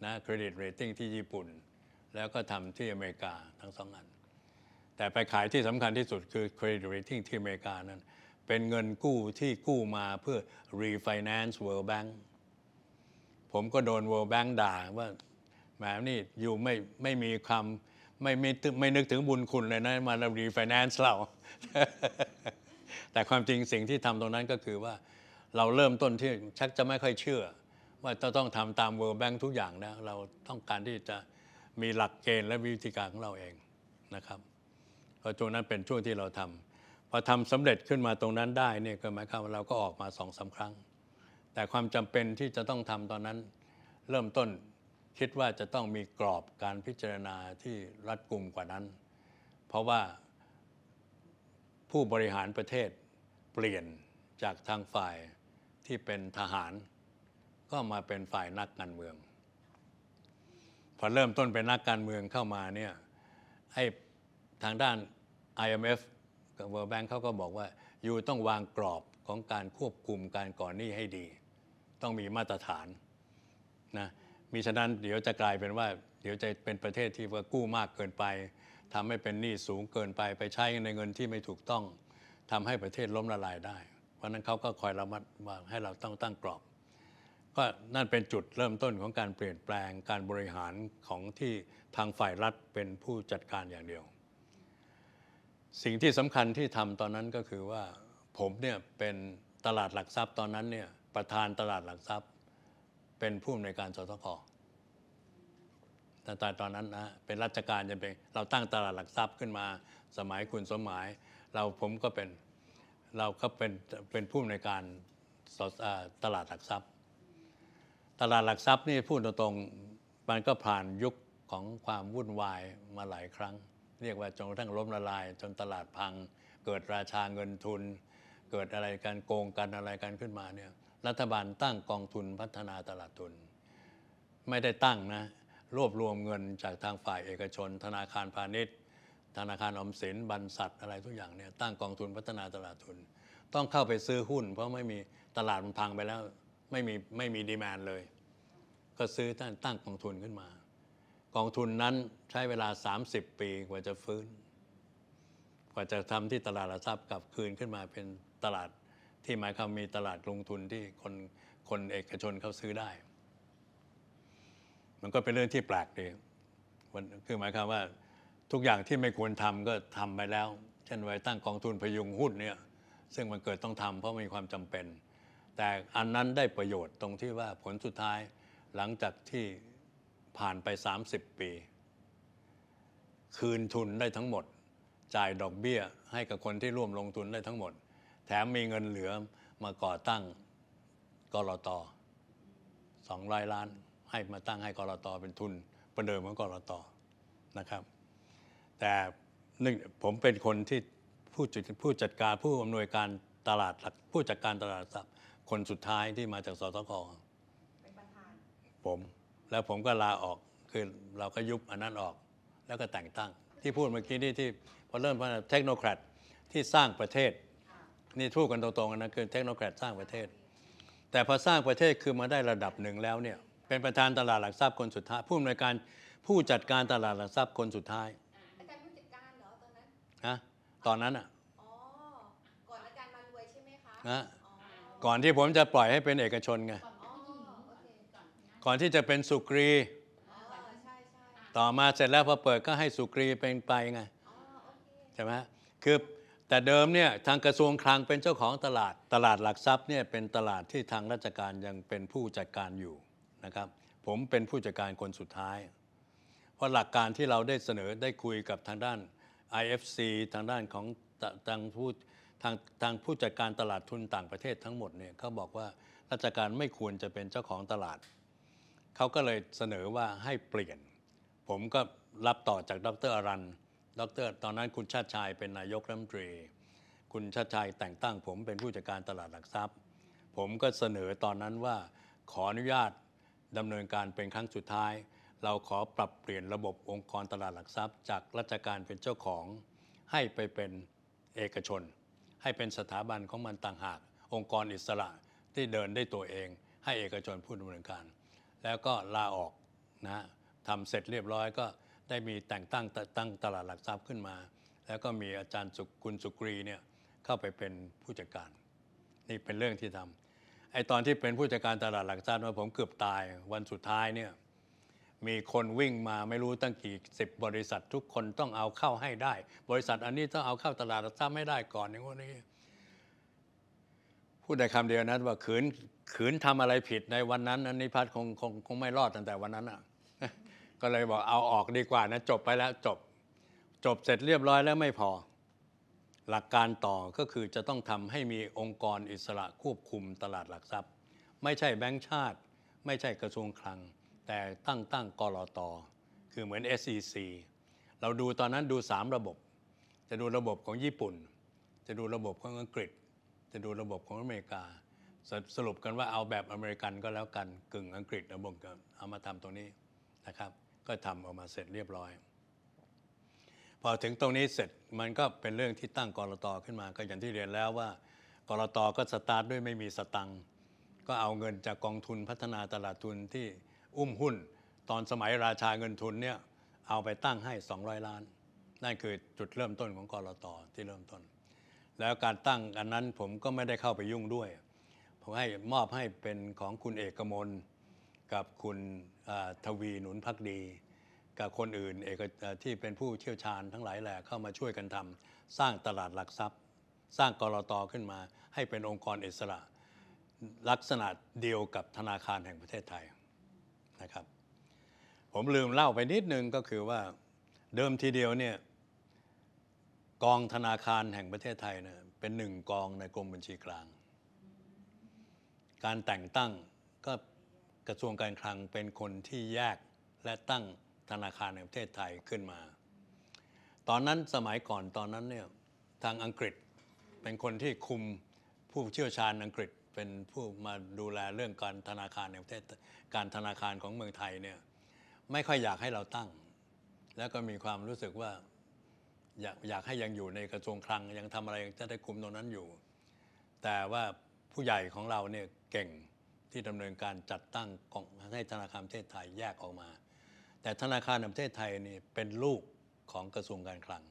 นะเครดิตเรตติ้งที่ญี่ปุ่น แล้วก็ทำที่อเมริกาทั้งสองอันแต่ไปขายที่สำคัญที่สุดคือครดิตเรทติ้งที่อเมริกานั้นเป็นเงินกู้ที่กู้มาเพื่อ refinance World Bank ผมก็โดน World Bank ด่าว่าแหมนี่อยู่ไม่ไม่มีคำไม่ไม่ไม่นึกถึงบุญคุณเลยนะ มารีไฟแนนซ์เรา แต่ความจริงสิ่งที่ทำตรงนั้นก็คือว่าเราเริ่มต้นที่ชักจะไม่ค่อยเชื่อ ว่าจะต้องทำตาม World Bank ทุกอย่างนะเราต้องการที่จะมีหลักเกณฑ์และวิธีการของเราเองนะครับราะช่วงนั้นเป็นช่วงที่เราทำพอทำสำเร็จขึ้นมาตรงนั้นได้เนี่ยก็หมายความว่าเราก็ออกมาสองสาครั้ง แต่ความจำเป็นที่จะต้องทำตอนนั้น เริ่มต้นคิดว่าจะต้องมีกรอบการพิจารณาที่รัดกุมกว่านั้น เพราะว่า ผู้บริหารประเทศเปลี่ยนจากทางฝ่ายที่เป็นทหาร ก็มาเป็นฝ่ายนักการเมือง พอเริ่มต้นเป็นนักการเมืองเข้ามาเนี่ยไอ้ทางด้าน IMF กับ World Bank เขาก็บอกว่าอยู่ต้องวางกรอบของการควบคุมการก่อนหนี้ให้ดี ต้องมีมาตรฐานนะมิฉะนั้นเดี๋ยวจะกลายเป็นว่าเดี๋ยวจะเป็นประเทศที่ว่ากู้มากเกินไป ทำให้เป็นหนี้สูงเกินไปไปใช้ในเงินที่ไม่ถูกต้องทำให้ประเทศล้มละลายได้ เพราะนั้นเขาก็คอยระมัดว่าให้เราต้องตั้งกรอบ ก็นั่นเป็นจุดเริ่มต้นของการเปลี่ยนแปลงการบริหารของที่ทางฝ่ายรัฐเป็นผู้จัดการอย่างเดียวสิ่งที่สำคัญที่ทำตอนนั้นก็คือว่าผมเนี่ยเป็นตลาดหลักทรัพย์ตอนนั้นเนี่ยประธานตลาดหลักทรัพย์ เป็นผู้อำนวยการสทคแต่ตอนนั้นนะเป็นราชการจะเป็นเราตั้งตลาดหลักทรัพย์ขึ้นมาสมัยคุณสมหมาย เราผมก็เป็นเราก็เป็นเป็นผู้อำนวยการตลาดหลักทรัพย์ ตลาดหลักทรัพย์นี่พูดตรงๆมันก็ผ่านยุคของความวุ่นวายมาหลายครั้งเรียกว่าจนกระทั่งล้มละลายจนตลาดพัง เกิดราชาเงินทุน เกิดอะไรการโกงกันอะไรกันขึ้นมาเนี่ยรัฐบาลตั้งกองทุนพัฒนาตลาดทุน ไม่ได้ตั้งนะรวบรวมเงินจากทางฝ่ายเอกชน ธนาคารพาณิชย์ ธนาคารอมสินบรรษัทอะไรทุกอย่างเนี่ยตั้งกองทุนพัฒนาตลาดทุน ต้องเข้าไปซื้อหุ้น เพราะไม่มีตลาดมันพังไปแล้วไม่มีไม่มีดีมานเลย ก็ซื้อตั้งตั้งกองทุนขึ้นมากองทุนนั้นใช้เวลา 30 ปีกว่าจะฟื้น กว่าจะทำที่ตลาดหลักทรัพย์กลับคืนขึ้นมาเป็นตลาดที่หมายความมีตลาดลงทุนที่คนคนเอกชนเขาซื้อได้ มันก็เป็นเรื่องที่แปลกดีคือหมายความว่าทุกอย่างที่ไม่ควรทำก็ทำไปแล้ว เช่นไว้ตั้งกองทุนพยุงหุ้นเนี่ย ซึ่งมันเกิดต้องทำเพราะมีความจำเป็น แต่อันนั้นได้ประโยชน์ตรงที่ว่าผลสุดท้ายหลังจากที่ผ่านไป 30 ปีคืนทุนได้ทั้งหมด จ่ายดอกเบี้ย ให้กับคนที่ร่วมลงทุนได้ทั้งหมด แถมมีเงินเหลือมาก่อตั้งกรอตสองร้อยล้านให้มาตั้งให้กรอตเป็นทุนประเดิมของกรอตนะครับ แต่หนึ่งผมเป็นคนที่ผู้จัดผู้จัดการ ผู้อำนวยการตลาดหลักผู้จัดการตลาดทรัพย์คนสุดท้ายที่มาจากสตกเป็นประธานผมแล้วผมก็ลาออกคือเราก็ยุบอันนั้นออก แล้วก็แต่งตั้ง ที่พูดเมื่อกี้นี่ที่พอเริ่มพัฒนาเทคโนแครดที่สร้างประเทศ นี่ทู่กันตรงๆนะคือเทคโนแครดสร้างประเทศ แต่พอสร้างประเทศคือมาได้ระดับหนึ่งแล้วเนี่ยเป็นประธานตลาดหลักทรัพย์คนสุดท้ายผู้อำนวยการผู้จัดการตลาดหลักทรัพย์คนสุดท้ายอาจารย์ผู้จัดการเหรอตอนนั้นฮะตอนนั้นอ่ะอ๋อก่อนอาจารย์มารวยใช่ไหมคะฮะก่อนที่ผมจะปล่อยให้เป็นเอกชนไงก่อนที่จะเป็นสุกรี ต่อมาเสร็จแล้วพอเปิดก็ให้สุกรีเป็นไปไงใช่ไหมคือแต่เดิมเนี่ยทางกระทรวงคลังเป็นเจ้าของตลาด ตลาดหลักทรัพย์เนี่ยเป็นตลาดที่ทางราชการยังเป็นผู้จัดการอยู่นะครับ ผมเป็นผู้จัดการคนสุดท้าย เพราะหลักการที่เราได้เสนอได้คุยกับทางด้าน IFC ทางด้านของทางผู้ทางทางผู้จัดการตลาดทุนต่างประเทศทั้งหมดเนี่ยเขาบอกว่าราชการไม่ควรจะเป็นเจ้าของตลาดเขาก็เลยเสนอว่าให้เปลี่ยน ผมก็รับต่อจากดรอรันดร ตอนนั้นคุณชาติชายเป็นนายกรัฐมนตรี คุณชาติชายแต่งตั้ง ผมเป็นผู้จัดการตลาดหลักทรัพย์ ผมก็เสนอตอนนั้นว่าขออนุญาตดำเนินการเป็นครั้งสุดท้าย เราขอปรับเปลี่ยนระบบองค์กรตลาดหลักทรัพย์ จากราชการเป็นเจ้าของ ให้ไปเป็นเอกชน ให้เป็นสถาบันของมันต่างหาก องค์กรอิสระที่เดินได้ตัวเอง ให้เอกชนผู้ดำเนินการแล้วก็ลาออกนะ ทำเสร็จเรียบร้อยก็ได้มีแต่งตั้งตั้งตลาดหลักทรัพย์ขึ้นมา แล้วก็มีอาจารย์สุคุณสุกรีเนี่ยเข้าไปเป็นผู้จัดการนี่เป็นเรื่องที่ทำไอตอนที่เป็นผู้จัดการตลาดหลักทรัพย์มาผมเกือบตายวันสุดท้ายเนี่ยมีคนวิ่งมาไม่รู้ตั้งกี่สิบบริษัททุกคนต้องเอาเข้าให้ได้ บริษัทอันนี้ต้องเอาเข้าตลาดหลักทรัพย์ไม่ได้ก่อนอย่างนี้พูดในคำเดียวนะว่าขืนขืนทำอะไรผิดในวันนั้นนั้นนิพัฒน์คงคงคงไม่รอดตั้งแต่วันนั้นอ่ะก็เลยบอกเอาออกดีกว่านะจบไปแล้วจบจบเสร็จเรียบร้อยแล้วไม่พอ หลักการต่อก็คือจะต้องทำให้มีองค์กรอิสระควบคุมตลาดหลักทรัพย์ ไม่ใช่แบงก์ชาติ ไม่ใช่กระทรวงคลัง แต่ตั้งตั้งกรอตอคือเหมือน SEC เราดูตอนนั้นดู 3 ระบบ จะดูระบบของญี่ปุ่น จะดูระบบของอังกฤษจะดูระบบของอเมริกาสรุปกันว่าเอาแบบอเมริกันก็แล้วกันกึ่งอังกฤษเอาบงกัเอามาทำตรงนี้นะครับ ก็ทำออกมาเสร็จเรียบร้อย พอถึงตรงนี้เสร็จมันก็เป็นเรื่องที่ตั้งกรตขึ้นมา ก็อย่างที่เรียนแล้วว่า กรตก็สตาร์ทด้วยไม่มีสตังค์ก็เอาเงินจากกองทุนพัฒนาตลาดทุนที่อุ้มหุ้น ตอนสมัยราชาเงินทุนเนี่ยเอาไปตั้งให้ 200 ล้านนั่นคือจุดเริ่มต้นของกรตที่เริ่มต้นแล้วการตั้งอันนั้นผมก็ไม่ได้เข้าไปยุ่งด้วย ผมให้มอบให้เป็นของคุณเอกมล กับคุณทวีหนุนพักดี กับคนอื่นเอกที่เป็นผู้เชี่ยวชาญทั้งหลายแหละเข้ามาช่วยกันทำสร้างตลาดหลักทรัพย์ สร้างกรตขึ้นมา ให้เป็นองค์กรอิสระ ลักษณะเดียวกับธนาคารแห่งประเทศไทยนะครับ ผมลืมเล่าไปนิดนึงก็คือว่าเดิมทีเดียวเนี่ยกอง ธนาคารแห่งประเทศไทยเนี่ยเป็นหนึ่งกองในกรมบัญชีกลาง การแต่งตั้งก็กระทรวงการคลังเป็นคนที่แยกและตั้งธนาคารแห่งประเทศไทยขึ้นมา ตอนนั้นสมัยก่อนตอนนั้นเนี่ยทางอังกฤษเป็นคนที่คุมผู้เชี่ยวชาญอังกฤษเป็นผู้มาดูแลเรื่องการธนาคารในประเทศการธนาคารของเมืองไทยเนี่ยไม่ค่อยอยากให้เราตั้ง แล้วก็มีความรู้สึกว่าอยากอยากให้ยังอยู่ในกระทรวงคลังยังทำอะไรยังจะได้คุมตรงนั้นอยู่ แต่ว่าผู้ใหญ่ของเราเนี่ยเก่งที่ดำเนินการจัดตั้งกองให้ธนาคารประเทศไทยแยกออกมา แต่ธนาคารแห่งประเทศไทยนี่เป็นลูกของกระทรวงการคลัง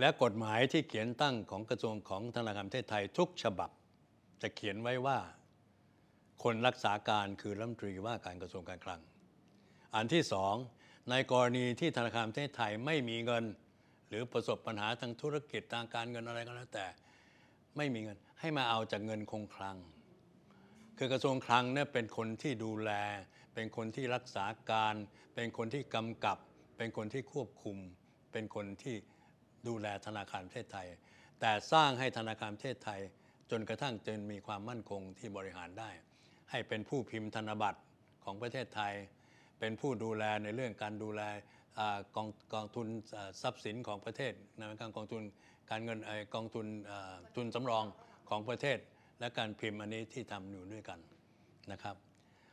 และกฎหมายที่เขียนตั้งของกระทรวงของธนาคารประเทศไทยทุกฉบับ จะเขียนไว้ว่าคนรักษาการคือรัฐมนตรีว่าการกระทรวงการคลังอันที่สองในกรณีที่ธนาคารประเทศไทยไม่มีเงิน หรือประสบปัญหาทางธุรกิจทางการเงินอะไรก็แล้วแต่ไม่มีเงินให้มาเอาจากเงินคงคลัง คือกระทรวงคลังเนี่ยเป็นคนที่ดูแล เป็นคนที่รักษาการ เป็นคนที่กำกับ เป็นคนที่ควบคุม เป็นคนที่ดูแลธนาคารประเทศไทย แต่สร้างให้ธนาคารประเทศไทยจนกระทั่งจนมีความมั่นคงที่บริหารได้ ให้เป็นผู้พิมพ์ธนบัตรของประเทศไทยเป็นผู้ดูแลในเรื่องการดูแลกองกองทุนทรัพย์สินของประเทศนะการกองทุนการเงินกองทุนทุนสำรองของประเทศและการพิมพ์อันนี้ที่ทำอยู่ด้วยกันนะครับ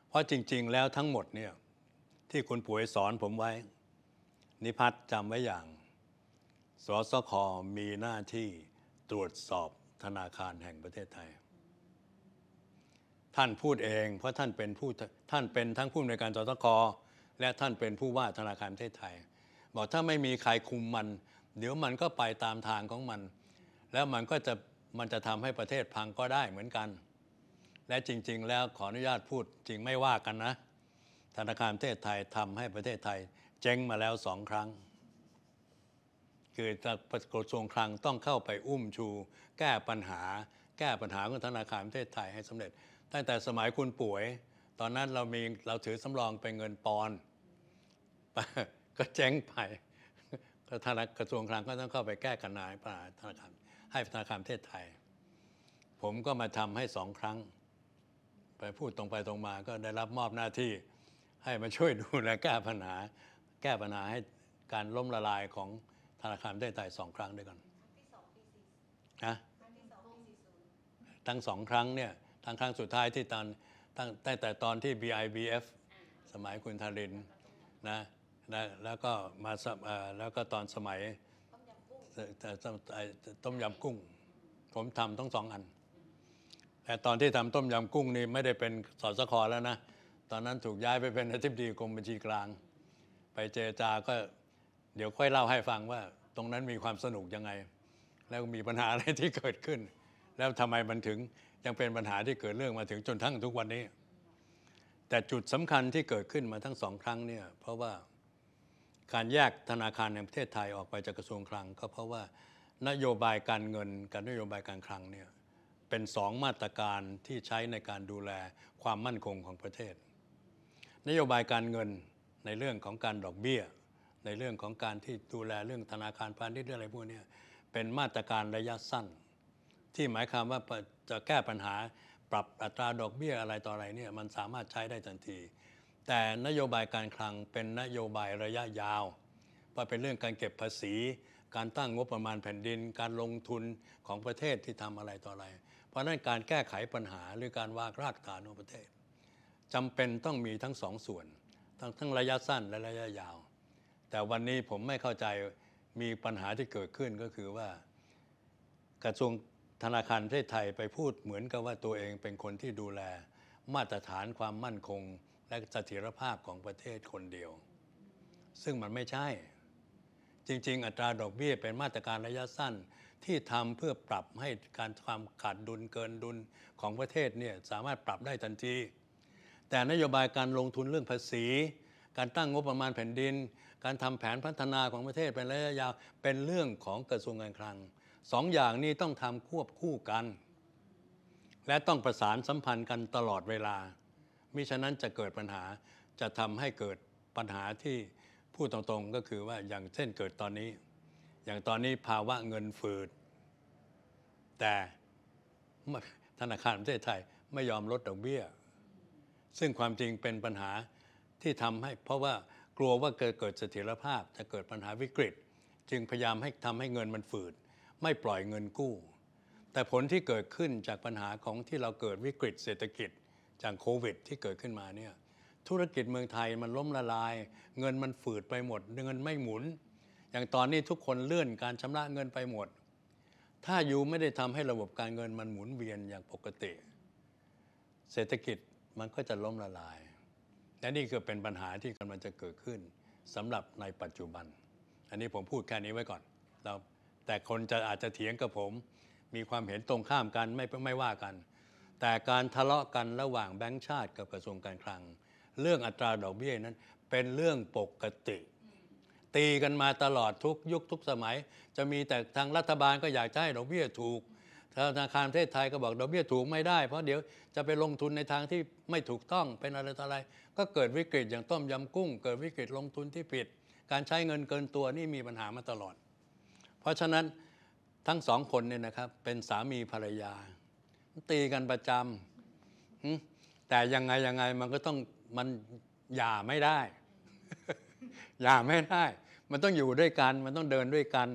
เพราะจริง ๆ แล้วทั้งหมดเนี่ยที่คุณป่วยสอนผมไว้ นิพัฒน์จำไว้อย่างสสคมีหน้าที่ตรวจสอบธนาคารแห่งประเทศไทยท่านพูดเองเพราะท่านเป็นผู้ท่านเป็นทั้งผู้อำนวยการสตกและท่านเป็นผู้ว่าธนาคารประเทศไทย บอกถ้าไม่มีใครคุมมัน เดี๋ยวมันก็ไปตามทางของมัน แล้วมันก็จะมันจะทำให้ประเทศพังก็ได้เหมือนกัน และจริง ๆ แล้วขออนุญาตพูดจริงไม่ว่ากันนะ ธนาคารประเทศไทยทำให้ประเทศไทยเจ๊งมาแล้วสองครั้งคือกระทรวงคลังต้องเข้าไปอุ้มชู แก้ปัญหาแก้ปัญหาของธนาคารประเทศไทยให้สำเร็จ ตั้งแต่สมัยคุณป่วย ตอนนั้นเรามีเราถือสารองเป็นเงินปอน ก็เจ๊งไปก็ธนากระทรวงคลังก็ต้องเข้าไปแก้กันนายปัญหาธนาคารให้ธนาคารประเทศไทย ผมก็มาทำให้สองครั้ง ไปพูดตรงไปตรงมา ก็ได้รับมอบหน้าที่ให้มาช่วยดูแลแก้ปัญหาแก้ปัญหาให้การล่มละลายของธนาคารประเทศไทยสองครั้งด้วยกันนะทั้งสองครั้งเนี่ยทั้งครั้ง สุดท้ายที่ตอนตั้งแต่ตอนที่ BIBF สมัยคุณธารินนะแล้วก็มาแล้วก็ตอนสมัยต้มยำกุ้ง ผมทำทั้งสองอัน แต่ตอนที่ทำต้มยำกุ้งนี่ไม่ได้เป็นสอสคอแล้วนะ ตอนนั้นถูกย้ายไปเป็นอธิบดีกรมบัญชีกลาง ไปเจจา ก็เดี๋ยวค่อยเล่าให้ฟังว่าตรงนั้นมีความสนุกยังไง แล้วมีปัญหาอะไรที่เกิดขึ้นแล้วทำไมมันถึงยังเป็นปัญหาที่เกิดเรื่องมาถึงจนทั้งทุกวันนี้ แต่จุดสำคัญที่เกิดขึ้นมาทั้งสองครั้งเนี่ยเพราะว่าการแยกธนาคารในประเทศไทยออกไปจากกระทรวงคลังก็เพราะว่า นโยบายการเงินกับนโยบายการคลังเนี่ยเป็นสองมาตรการที่ใช้ในการดูแลความมั่นคงของประเทศ นโยบายการเงินในเรื่องของการดอกเบี้ย ในเรื่องของการที่ดูแลเรื่องธนาคารพาณิชย์อะไรพวกนี้เป็นมาตรการระยะสั้นที่หมายความว่าจะแก้ปัญหาปรับอัตราดอกเบี้ยอะไรต่ออะไรเนี่ยมันสามารถใช้ได้ทันที แต่นโยบายการคลังเป็นนโยบายระยะยาวว่าเป็นเรื่องการเก็บภาษี การตั้งงบประมาณแผ่นดิน การลงทุนของประเทศที่ทำอะไรต่ออะไร เพราะนั้นการแก้ไขปัญหาหรือการวางรากฐานของประเทศ จำเป็นต้องมีทั้งสองส่วนทั้งทั้งระยะสั้นและระยะยาว แต่วันนี้ผมไม่เข้าใจมีปัญหาที่เกิดขึ้นก็คือว่ากระทรวงธนาคารประเทศไทยไปพูดเหมือนกับว่าตัวเองเป็นคนที่ดูแล มาตรฐานความมั่นคงและเสถียรภาพของประเทศคนเดียว ซึ่งมันไม่ใช่ จริง ๆ อัตราดอกเบี้ยเป็นมาตรการระยะสั้นที่ทำเพื่อปรับให้การความขาดดุลเกินดุลของประเทศเนี่ยสามารถปรับได้ทันที แต่นโยบายการลงทุนเรื่องภาษี การตั้งงบประมาณแผ่นดิน การทำแผนพัฒนาของประเทศเป็นระยะยาวเป็นเรื่องของกระทรวงการคลังสองอย่างนี้ต้องทำควบคู่กัน และต้องประสานสัมพันธ์กันตลอดเวลามิฉะนั้นจะเกิดปัญหาจะทำให้เกิดปัญหาที่พูดตรงๆ ก็คือว่าอย่างเช่นเกิดตอนนี้ อย่างตอนนี้ภาวะเงินฝืด แต่ธนาคารประเทศไทยไม่ยอมลดดอกเบี้ย ซึ่งความจริงเป็นปัญหาที่ทำให้เพราะว่ากลัวว่าเกิดเกิดเสถียรภาพ จะเกิดปัญหาวิกฤต จึงพยายามให้ทำให้เงินมันฝืดไม่ปล่อยเงินกู้ แต่ผลที่เกิดขึ้นจากปัญหาของที่เราเกิดวิกฤตเศรษฐกิจจากโควิด ที่เกิดขึ้นมาเนี่ยธุรกิจเมืองไทยมันล้มละลายเงินมันฝืดไปหมด เงินไม่หมุน อย่างตอนนี้ทุกคนเลื่อนการชำระเงินไปหมด ถ้าอยู่ไม่ได้ทำให้ระบบการเงินมันหมุนเวียนอย่างปกติ เศรษฐกิจมันก็จะล้มละลาย และนี่คือเป็นปัญหาที่กำลังจะเกิดขึ้นสำหรับในปัจจุบัน อันนี้ผมพูดแค่นี้ไว้ก่อนเราแต่คนจะอาจจะเถียงกับผม มีความเห็นตรงข้ามกันไม่ไม่ว่ากัน แต่การทะเลาะกันระหว่างแบงก์ชาติกับกระทรวงการคลัง เรื่องอัตราดอกเบี้ยนั้น เป็นเรื่องปกติ ตีกันมาตลอดทุกยุคทุกสมัย จะมีแต่ทางรัฐบาลก็อยากให้ดอกเบี้ยถูก ธนาคารประเทศไทยก็บอกดอกเบี้ยถูกไม่ได้เพราะเดี๋ยวจะไปลงทุนในทางที่ไม่ถูกต้องเป็นอะไรต่ออะไรก็เกิดวิกฤตอย่างต้มยำกุ้ง เกิดวิกฤตลงทุนที่ผิด การใช้เงินเกินตัวนี่มีปัญหามาตลอดเพราะฉะนั้นทั้งสองคนเนี่ยนะครับ เป็นสามีภรรยาตีกันประจำแต่ยังไงยังไงมันก็ต้องมันหย่าไม่ได้หย่าไม่ได้ มันต้องอยู่ด้วยกัน มันต้องเดินด้วยกัน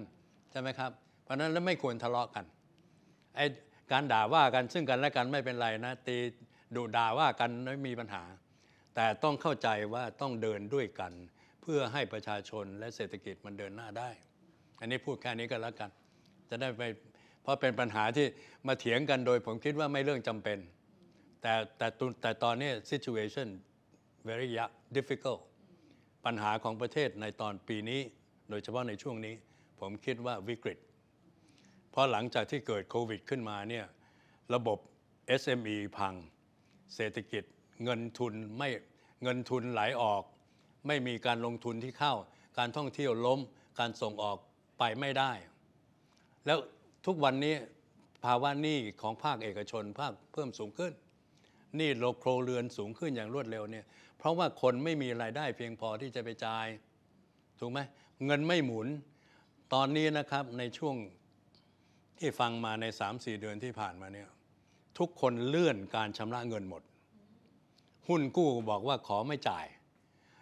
ใช่ไหมครับ เพราะนั้นแล้วไม่ควรทะเลาะกันไอการด่าว่ากันซึ่งกันและกันไม่เป็นไรนะตีดุด่าว่ากันไม่มีปัญหา แต่ต้องเข้าใจว่าต้องเดินด้วยกัน เพื่อให้ประชาชนและเศรษฐกิจมันเดินหน้าได้อันนี้พูดแค่นี้ก็แล้วกัน จะได้ไป เพราะเป็นปัญหาที่มาเถียงกันโดยผมคิดว่าไม่เรื่องจำเป็น แต่แต่แต่ตอนนี้ situation very difficult ปัญหาของประเทศในตอนปีนี้ โดยเฉพาะในช่วงนี้ ผมคิดว่าวิกฤตเพราะหลังจากที่เกิดโควิดขึ้นมาเนี่ย ระบบ SME พัง เศรษฐกิจเงินทุนไม่เงินทุนไหลออก ไม่มีการลงทุนที่เข้า การท่องเที่ยวล้ม การส่งออกไปไม่ได้ แล้วทุกวันนี้ภาวะหนี้ของภาคเอกชนภาคเพิ่มสูงขึ้นหนี้โลโครเรือนสูงขึ้นอย่างรวดเร็วเนี่ยเพราะว่าคนไม่มีรายได้เพียงพอที่จะไปจ่ายถูกไหมเงินไม่หมุน ตอนนี้นะครับในช่วงที่ฟังมาใน 3-4 เดือนที่ผ่านมาเนี่ยทุกคนเลื่อนการชำระเงินหมด หุ้นกู้บอกว่าขอไม่จ่าย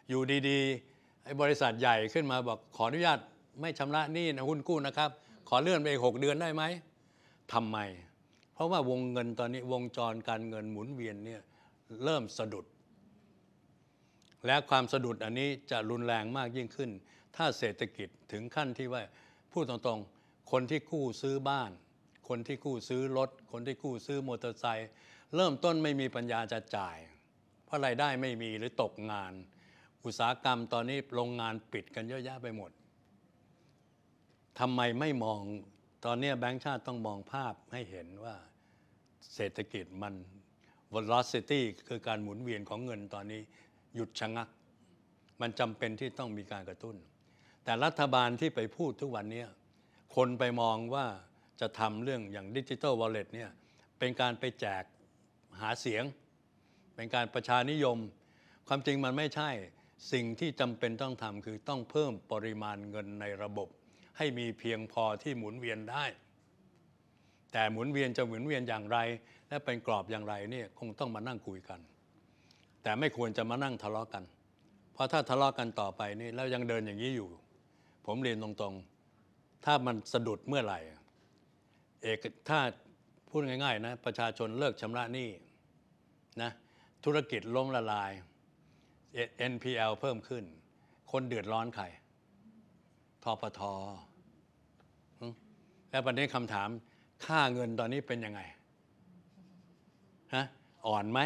อยู่ดี ๆ บริษัทใหญ่ขึ้นมาบอกขออนุญาตไม่ชำระหนี้นะหุ้นกู้นะครับ ขอเลื่อนไปอีกหเดือนได้ไหมทำไม เพราะว่าวงเงินตอนนี้วงจรการเงินหมุนเวียนเนี่ยเริ่มสะดุด และความสะดุดอันนี้จะรุนแรงมากยิ่งขึ้น ถ้าเศรษฐกิจถึงขั้นที่ว่าพูดตรงๆ คนที่กู้ซื้อบ้าน คนที่กู้ซื้อรถ คนที่กู้ซื้อมอเตอร์ไซค์เริ่มต้นไม่มีปัญญาจะจ่าย เพราะรายได้ไม่มีหรือตกงาน อุตสาหกรรมตอนนี้โรงงานปิดกันเยอะแยะไปหมดทำไมไม่มองตอนนี้แบงค์ชาติต้องมองภาพให้เห็นว่าเศรษฐกิจมัน velocity คือการหมุนเวียนของเงินตอนนี้ หยุดชะงัก มันจำเป็นที่ต้องมีการกระตุ้น แต่รัฐบาลที่ไปพูดทุกวันนี้ คนไปมองว่าจะทำเรื่องอย่างดิจิทัลวอลเล็ตเนี่ยเป็นการไปแจกหาเสียง เป็นการประชานิยม ความจริงมันไม่ใช่สิ่งที่จำเป็นต้องทำคือต้องเพิ่มปริมาณเงินในระบบให้มีเพียงพอที่หมุนเวียนได้ แต่หมุนเวียนจะหมุนเวียนอย่างไร และเป็นกรอบอย่างไรเนี่ยคงต้องมานั่งคุยกัน แต่ไม่ควรจะมานั่งทะเลาะกัน เพราะถ้าทะเลาะกันต่อไปนี่แล้วยังเดินอย่างนี้อยู่ ผมเรียนตรงๆ ถ้ามันสะดุดเมื่อไหร่ เอกถ้าพูดง่ายๆนะประชาชนเลิกชำระหนี้นะ ธุรกิจล้มละลาย NPL เพิ่มขึ้น คนเดือดร้อนใครทอปทแล้วประเด็นคำถามค่าเงินตอนนี้เป็นยังไงฮะอ่อนไหม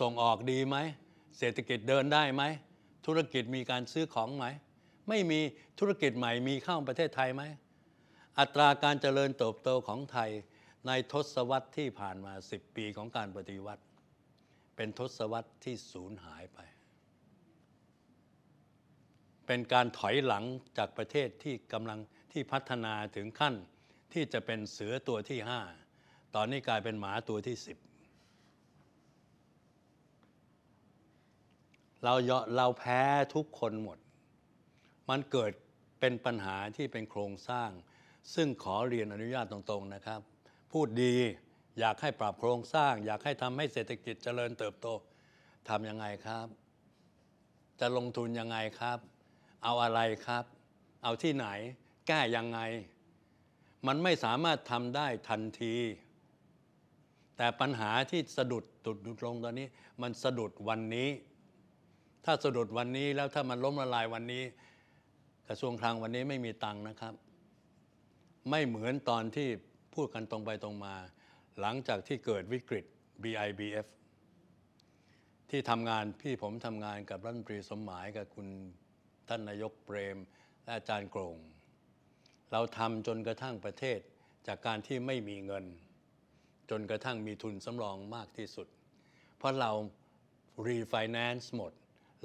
ส่งออกดีไหมเศรษฐกิจเดินได้ไหมธุรกิจมีการซื้อของไหมไม่มีธุรกิจใหม่มีเข้าประเทศไทยไหมอัตราการเจริญเติบโตของไทยในทศวรรษที่ผ่านมา 10 ปีของการปฏิวัติ เป็นทศวรรษที่สูญหายไป เป็นการถอยหลังจากประเทศที่กำลังที่พัฒนาถึงขั้นที่จะเป็นเสือตัวที่ห้าตอนนี้กลายเป็นหมาตัวที่สิบเราเราแพ้ทุกคนหมด มันเกิดเป็นปัญหาที่เป็นโครงสร้าง ซึ่งขอเรียนอนุญาตตรงๆนะครับ พูดดีอยากให้ปรับโครงสร้าง อยากให้ทำให้เศรษฐกิจเจริญเติบโตทำยังไงครับ จะลงทุนยังไงครับ เอาอะไรครับ เอาที่ไหน แก้ยังไงมันไม่สามารถทำได้ทันที แต่ปัญหาที่สะดุดตุดตรลงตอนนี้ มันสะดุดวันนี้ ถ้าสะดุดวันนี้แล้วถ้ามันล้มละลายวันนี้ กระทรวงคลังวันนี้ไม่มีตังค์นะครับ ไม่เหมือนตอนที่พูดกันตรงไปตรงมา หลังจากที่เกิดวิกฤต BIBF ที่ทำงานพี่ผมทำงานกับรัฐมนตรีสมหมายกับคุณท่านนายกเปรมและอาจารย์กรงเราทำจนกระทั่งประเทศจากการที่ไม่มีเงิน จนกระทั่งมีทุนสำรองมากที่สุด เพราะเรา refinance หมด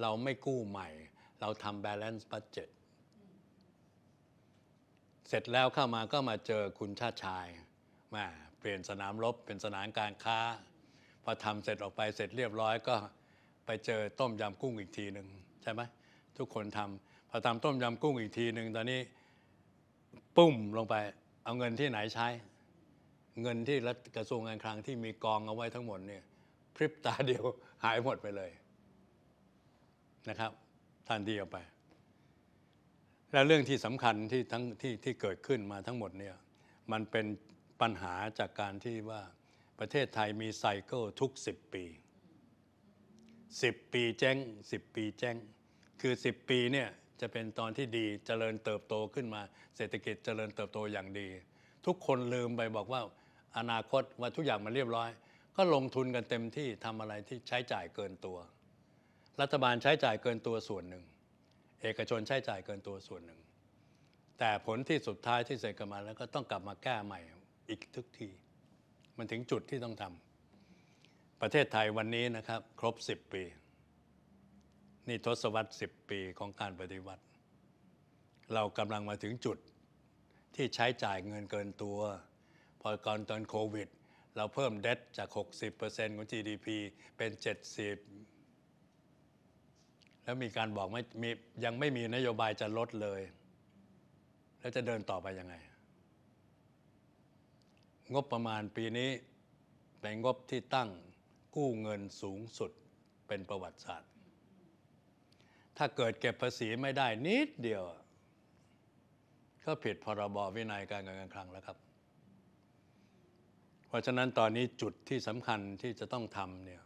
เราไม่กู้ใหม่ เราทำ balance budget เสร็จแล้วเข้ามาก็มาเจอคุณชาติชายมาเปลี่ยนสนามรบเป็นสนามการค้า พอทำเสร็จออกไปเสร็จเรียบร้อยก็ไปเจอต้มยำกุ้งอีกทีหนึ่งใช่ไหมทุกคนทำพอทำต้มยำกุ้งอีกทีหนึ่งตอนนี้ปุ้ม ลงไปเอาเงินที่ไหนใช้ เงินที่รัฐกระทรวงการคลังที่มีกองเอาไว้ทั้งหมดเนี่ยพริบตาเดียวหายหมดไปเลยนะครับทันทีออกไป แล้วเรื่องที่สำคัญที่ทั้งที่ที่เกิดขึ้นมาทั้งหมดเนี่ยมันเป็นปัญหาจากการที่ว่าประเทศไทยมีไซเคิลทุก 10 ปี 10 ปีแจ้ง 10 ปีแจ้งคือ 10 ปีเนี่ยจะเป็นตอนที่ดีเจริญเติบโตขึ้นมาเศรษฐกิจเจริญเติบโตอย่างดี ทุกคนลืมไปบอกว่าอนาคตว่าทุกอย่างมันเรียบร้อย ก็ลงทุนกันเต็มที่ทำอะไรที่ใช้จ่ายเกินตัว รัฐบาลใช้จ่ายเกินตัวส่วนหนึ่งเอกชนใช้จ่ายเกินตัวส่วนหนึ่งแต่ผลที่สุดท้ายที่เสร็จกันมาแล้วก็ต้องกลับมาแก้ใหม่อีกทุกทีมันถึงจุดที่ต้องทำ ประเทศไทยวันนี้นะครับ ครบ 10 ปีนี่ทศวรรษ10 ปีของการปฏิวัติ เรากำลังมาถึงจุดที่ใช้จ่ายเงินเกินตัว พอก่อนตอนโควิด เราเพิ่มเดตจาก 60%ของ GDP เป็น 70 แล้วมีการบอกไม่มียังไม่มีนโยบายจะลดเลย แล้วจะเดินต่อไปยังไง งบประมาณปีนี้เป็นงบที่ตั้งกู้เงินสูงสุดเป็นประวัติศาสตร์ถ้าเกิดเก็บภาษีไม่ได้นิดเดียว ก็ผิดพรบวินัยการเงินการคลังแล้วครับ เพราะฉะนั้นตอนนี้จุดที่สำคัญที่จะต้องทำเนี่ย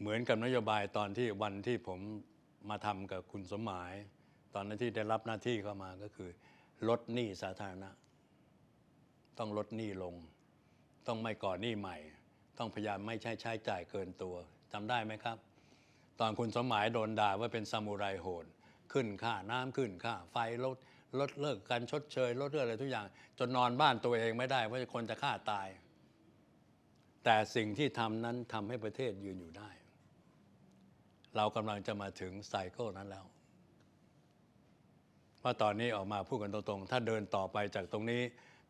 เหมือนกับนโยบายตอนที่วันที่ผมมาทำกับคุณสมหมาย ตอนนั้นที่ได้รับหน้าที่เข้ามาก็คือ ลดหนี้สาธารณะต้องลดหนี้ลง ต้องไม่ก่อหนี้ใหม่ ต้องพยายามไม่ใช้ใช้จ่ายเกินตัวจำได้ไหมครับตอนคุณสมหมายโดนด่าว่าเป็นซามูไรโหดขึ้นค่าน้ำขึ้นค่าไฟลดลดเลิกการชดเชย ลดเรื่องอะไรทุกอย่างจนนอนบ้านตัวเองไม่ได้ว่าคนจะฆ่าตาย แต่สิ่งที่ทำนั้นทำให้ประเทศยืนอยู่ได้ เรากำลังจะมาถึงไซเคิลนั้นแล้วเพราะตอนนี้ออกมาพูดกันตรงๆ ถ้าเดินต่อไปจากตรงนี้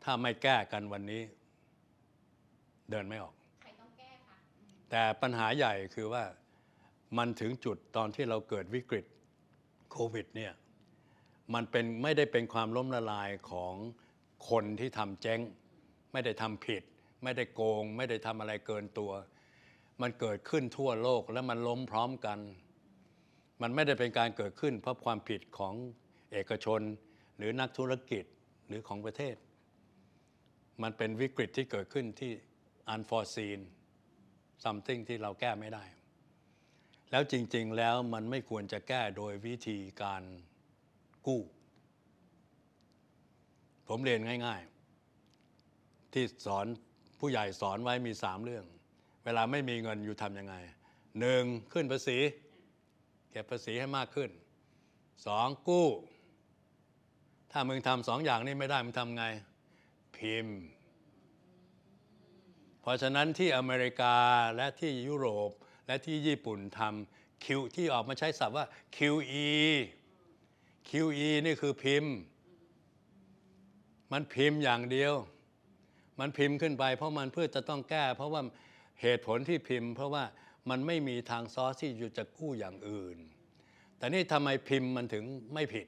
ถ้าไม่แก้กันวันนี้เดินไม่ออกแต่ปัญหาใหญ่คือว่ามันถึงจุดตอนที่เราเกิดวิกฤตโควิดเนี่ย มันเป็นไม่ได้เป็นความล้มละลายของคนที่ทำเจ๊งไม่ได้ทำผิด ไม่ได้โกง ไม่ได้ทำอะไรเกินตัว มันเกิดขึ้นทั่วโลกและมันล้มพร้อมกัน มันไม่ได้เป็นการเกิดขึ้นเพราะความผิดของเอกชนหรือนักธุรกิจหรือของประเทศ มันเป็นวิกฤตที่เกิดขึ้นที่ unforeseen something ที่เราแก้ไม่ได้แล้วจริงๆแล้วมันไม่ควรจะแก้โดยวิธีการกู้ ผมเรียนง่าย ๆ ที่สอนผู้ใหญ่สอนไว้มีสามเรื่อง เวลาไม่มีเงินอยู่ทำยังไงหนึ่ง ขึ้นภาษีเก็บภาษีให้มากขึ้นสองกู้ ถ้ามึงทำสองอย่างนี้ไม่ได้มึงทำไง พิมพ์ เพราะฉะนั้นที่อเมริกาและที่ยุโรปและที่ญี่ปุ่นทำ Q ที่ออกมาใช้ศัพท์ว่า QE QE นี่คือพิมพ์ มันพิมพ์อย่างเดียว มันพิมพ์ขึ้นไปเพราะมันเพื่อจะต้องแก้ เพราะว่าเหตุผลที่พิมพ์ เพราะว่ามันไม่มีทางซอสที่จะกู้อย่างอื่น แต่นี่ทำไมพิมพ์มันถึงไม่ผิด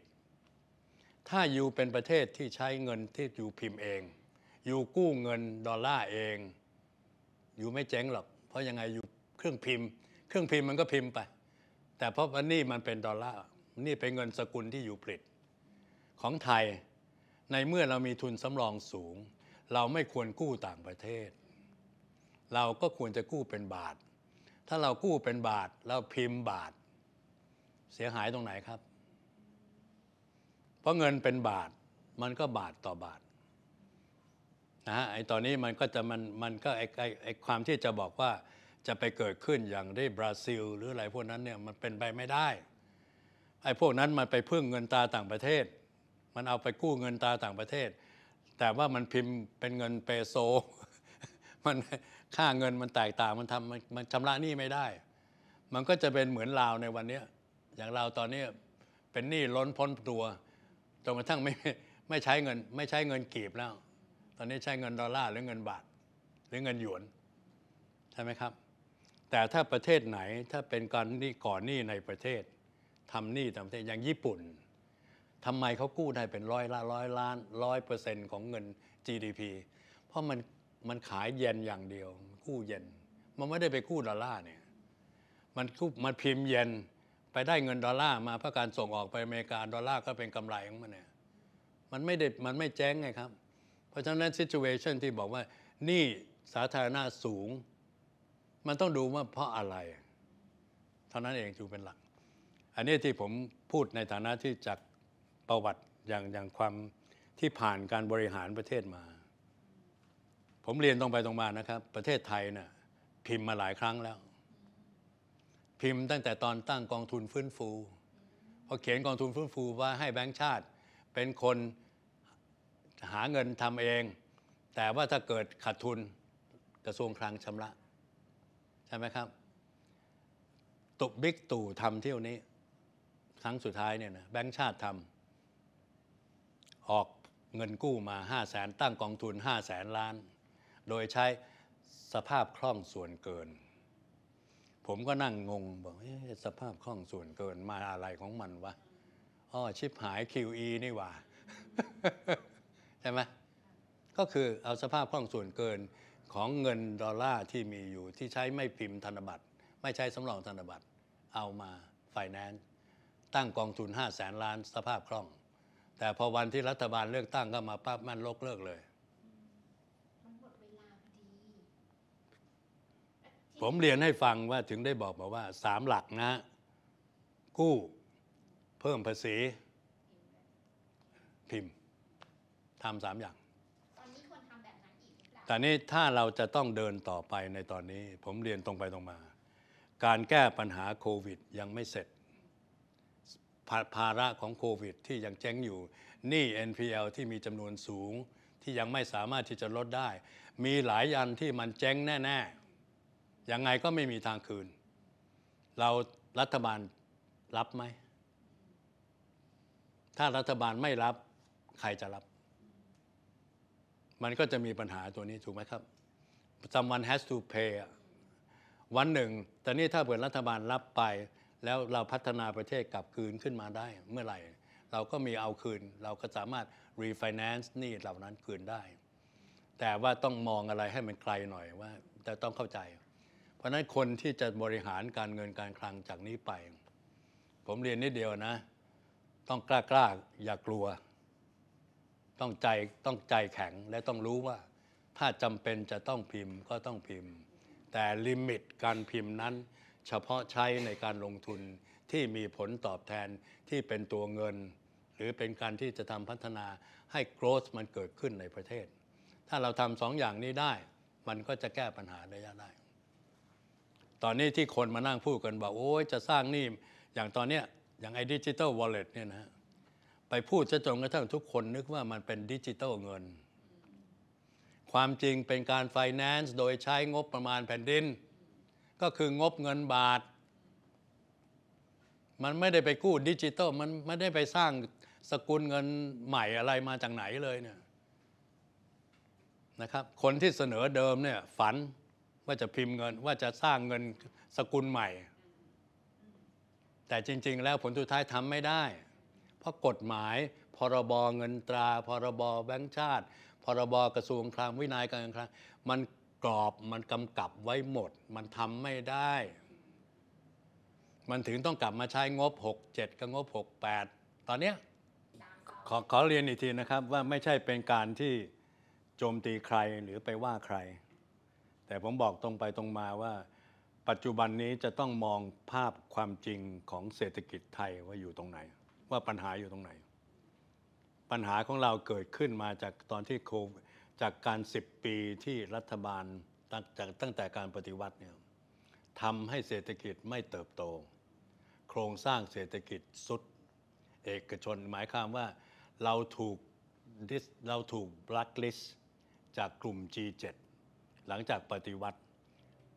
ถ้าอยู่เป็นประเทศที่ใช้เงินที่อยู่พิมพ์เอง อยู่กู้เงินดอลลาร์เอง อยู่ไม่เจ๊งหรอกเพราะยังไงอยู่เครื่องพิมพ์ เครื่องพิมพ์มันก็พิมพ์ไป แต่เพราะว่านี่มันเป็นดอลลาร์นี่เป็นเงินสกุลที่อยู่ผลิตของไทยในเมื่อเรามีทุนสำรองสูง เราไม่ควรกู้ต่างประเทศ เราก็ควรจะกู้เป็นบาท ถ้าเรากู้เป็นบาทเราพิมพ์บาทเสียหายตรงไหนครับ เพราะเงินเป็นบาทมันก็บาทต่อบาทนะฮะไอ้ตอนนี้มันก็จะมันมันก็ไอ้ไอ้ความที่จะบอกว่าจะไปเกิดขึ้นอย่างที่บราซิล หรืออะไรพวกนั้นเนี่ยมันเป็นไปไม่ได้ไอ้พวกนั้นมันไปพึ่งเงินตาต่างประเทศ มันเอาไปกู้เงินตาต่างประเทศ แต่ว่ามันพิมพ์เป็นเงินเปโซ มันค่าเงินมันแตกต่างมันทำมันชำระหนี้ไม่ได้ มันก็จะเป็นเหมือนลาวในวันนี้อย่างลาวตอนนี้เป็นหนี้ล้นพ้นตัวจนกระทั่งไม่ไม่ใช้เงินไม่ใช้เงินกีบแล้ว ตอนนี้ใช้เงินดอลลาร์หรือเงินบาทหรือเงินหยวนใช่ไหมครับแต่ถ้าประเทศไหนถ้าเป็นการนี่ก่อนหนี้ในประเทศทำหนี้ต่างประเทศอย่างญี่ปุ่นทำไมเขากู้ได้เป็นร้อยละร้อยล้านร้อยเปอร์เซ็นต์ของเงิน GDP เพราะมันมันขายเย็นอย่างเดียวกู้เย็นมันไม่ได้ไปกู้ดอลลาร์เนี่ยมันกู้มันพิมพ์เย็นไปได้เงินดอลลาร์มาเพื่อการส่งออกไปอเมริกาดอลลาร์ก็เป็นกำไรของมันเนี่ยมันไม่ได้มันไม่แจ้งไงครับเพราะฉะนั้นซิ t ูเอชันที่บอกว่านี่สาธารณะสูงมันต้องดูว่าเพราะอะไร เท่านั้นเองจึงเป็นหลัก อันนี้ที่ผมพูดในฐานะที่จากประวัติอย่างอย่างความที่ผ่านการบริหารประเทศมา ผมเรียนตรงไปตรงมานะครับ ประเทศไทยนะ่ะพิมพ์มาหลายครั้งแล้ว พิมพ์ตั้งแต่ตอนตั้งกองทุนฟื้นฟูพอเขียนกองทุนฟื้นฟูว่าให้แบงก์ชาติเป็นคนหาเงินทำเอง แต่ว่าถ้าเกิดขาดทุนกระทรวงคลังชำระช่ไหมครับตุกบิ๊กตู่ทำเที่ยวนี้ ครั้งสุดท้ายเนี่ยนะแบงค์ชาติทำออกเงินกู้มา 5 0 0แสนตั้งกองทุน 5 0 0แสนล้าน โดยใช้สภาพคล่องส่วนเกิน ผมก็นั่งงงบอกสภาพคล่องส่วนเกินมาอะไรของมันวะอ้อชิปหาย QE นี่ว่าใช่ไหมก็คือเอาสภาพคล่องส่วนเกินของเงินดอลลาร์ที่มีอยู่ที่ใช้ไม่พิมพ์ธนบัตรไม่ใช้สำรองธนบัตรเอามาไฟแนนซ์ตั้งกองทุน 5 0 0แสนล้านสภาพคล่อง แต่พอวันที่รัฐบาลเลือกตั้งก็มาปั๊บมันลกเลิกเลยผมเรียนให้ฟังว่าถึงได้บอกบอกว่าสามหลักนะ กู้ เพิ่มภาษีพิมพ์ทำสามอย่างแต่นี้ถ้าเราจะต้องเดินต่อไปในตอนนี้ ผมเรียนตรงไปตรงมา การแก้ปัญหาโควิดยังไม่เสร็จ ภาระของโควิดที่ยังเจ๊งอยู่นี่ NPL ที่มีจำนวนสูงที่ยังไม่สามารถที่จะลดได้ มีหลายอันที่มันเจ๊งแน่ๆยังไงก็ไม่มีทางคืน เรารัฐบาลรับไหม ถ้ารัฐบาลไม่รับใครจะรับมันก็จะมีปัญหาตัวนี้ถูกไหมครับ someone has to pay วันหนึ่ง แต่นี่ถ้าเปิดรัฐบาลรับไป แล้วเราพัฒนาประเทศกลับคืนขึ้นมาได้ เมื่อไหร่ เราก็มีเอาคืน เราก็สามารถ refinance หนี้เหล่านั้นคืนได้ แต่ว่าต้องมองอะไรให้มันไกลหน่อยว่าจะต้องเข้าใจ เพราะนั้นคนที่จะบริหารการเงินการคลังจากนี้ไป ผมเรียนนิดเดียวนะ ต้องกล้ากล้าอย่ากลัวต้องใจต้องใจแข็งและต้องรู้ว่า ถ้าจำเป็นจะต้องพิมพ์ก็ต้องพิมพ์ แต่ลิมิตการพิมพ์นั้นเฉพาะใช้ในการลงทุนที่มีผลตอบแทนที่เป็นตัวเงิน หรือเป็นการที่จะทำพัฒนาให้โกร์มันเกิดขึ้นในประเทศ ถ้าเราทำสองอย่างนี้ได้มันก็จะแก้ปัญหาระยะได้ ตอนนี้ที่คนมานั่งพูดกันบอกโอ้ยจะสร้างนี่ อย่างตอนเนี้ยอย่างไอ้ดิจิตอลวอลเล็ตเนี่ยนะฮะไปพูดจะจนกระทั่งทุกคนนึกว่ามันเป็นดิจิตอลเงิน ความจริงเป็นการไฟแนนซ์โดยใช้งบประมาณแผ่นดิน ก็คืองบเงินบาท มันไม่ได้ไปกู้ดิจิตอลมันไม่ได้ไปสร้างสกุลเงินใหม่อะไรมาจากไหนเลยเนี่ยนะครับคนที่เสนอเดิมเนี่ยฝันว่าจะพิมพ์เงินว่าจะสร้างเงินสกุลใหม่ แต่จริง ๆ แล้วผลสุดท้ายทำไม่ได้เพราะกฎหมาย พรบ เงินตรา พรบแบงก์ชาติ พรบ กระทรวงคลัง วินัยการคลัง มันกรอบ มันกำกับไว้หมด มันทำไม่ได้ มันถึงต้องกลับมาใช้งบ 67กับงบ 68 ตอนเนี้ยขอขอเรียนอีกทีนะครับว่าไม่ใช่เป็นการที่โจมตีใครหรือไปว่าใคร แต่ผมบอกตรงไปตรงมาว่า ปัจจุบันนี้จะต้องมองภาพความจริงของเศรษฐกิจไทยว่าอยู่ตรงไหนว่าปัญหาอยู่ตรงไหน ปัญหาของเราเกิดขึ้นมาจากตอนที่โควิดจากการ 10 ปีที่รัฐบาล้งแตั้งแต่การปฏิวัติเนี่ยทำให้เศรษฐกิจไม่เติบโต โครงสร้างเศรษฐกิจสุดเอกชน หมายความว่าเราถูกเราถูกบลอคลิสจากกลุ่ม G7 หลังจากปฏิวัติ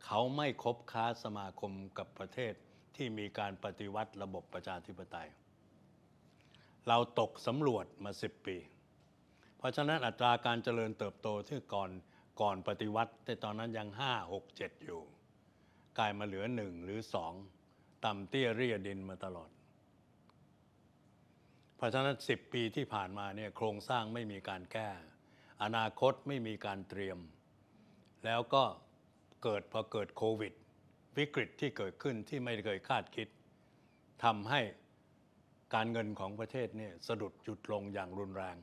เขาไม่คบค้าสมาคมกับประเทศที่มีการปฏิวัติระบบประชาธิปไตยเราตกสำรวจมา 10 ปี เพราะฉะนั้นอัตราการเจริญเติบโตที่ก่อนก่อนปฏิวัติ แต่ตอนนั้นยัง 5 6 7 อยู่ กลายมาเหลือ 1 หรือ 2 ต่ำเตี้ยเรียดินมาตลอด เพราะฉะนั้น 10 ปีที่ผ่านมาเนี่ยโครงสร้างไม่มีการแก้ อนาคตไม่มีการเตรียม แล้วก็เกิดพอเกิดโควิด วิกฤตที่เกิดขึ้นที่ไม่เคยคาดคิดทำให้การเงินของประเทศเนี่ยสะดุดหยุดลงอย่างรุนแรง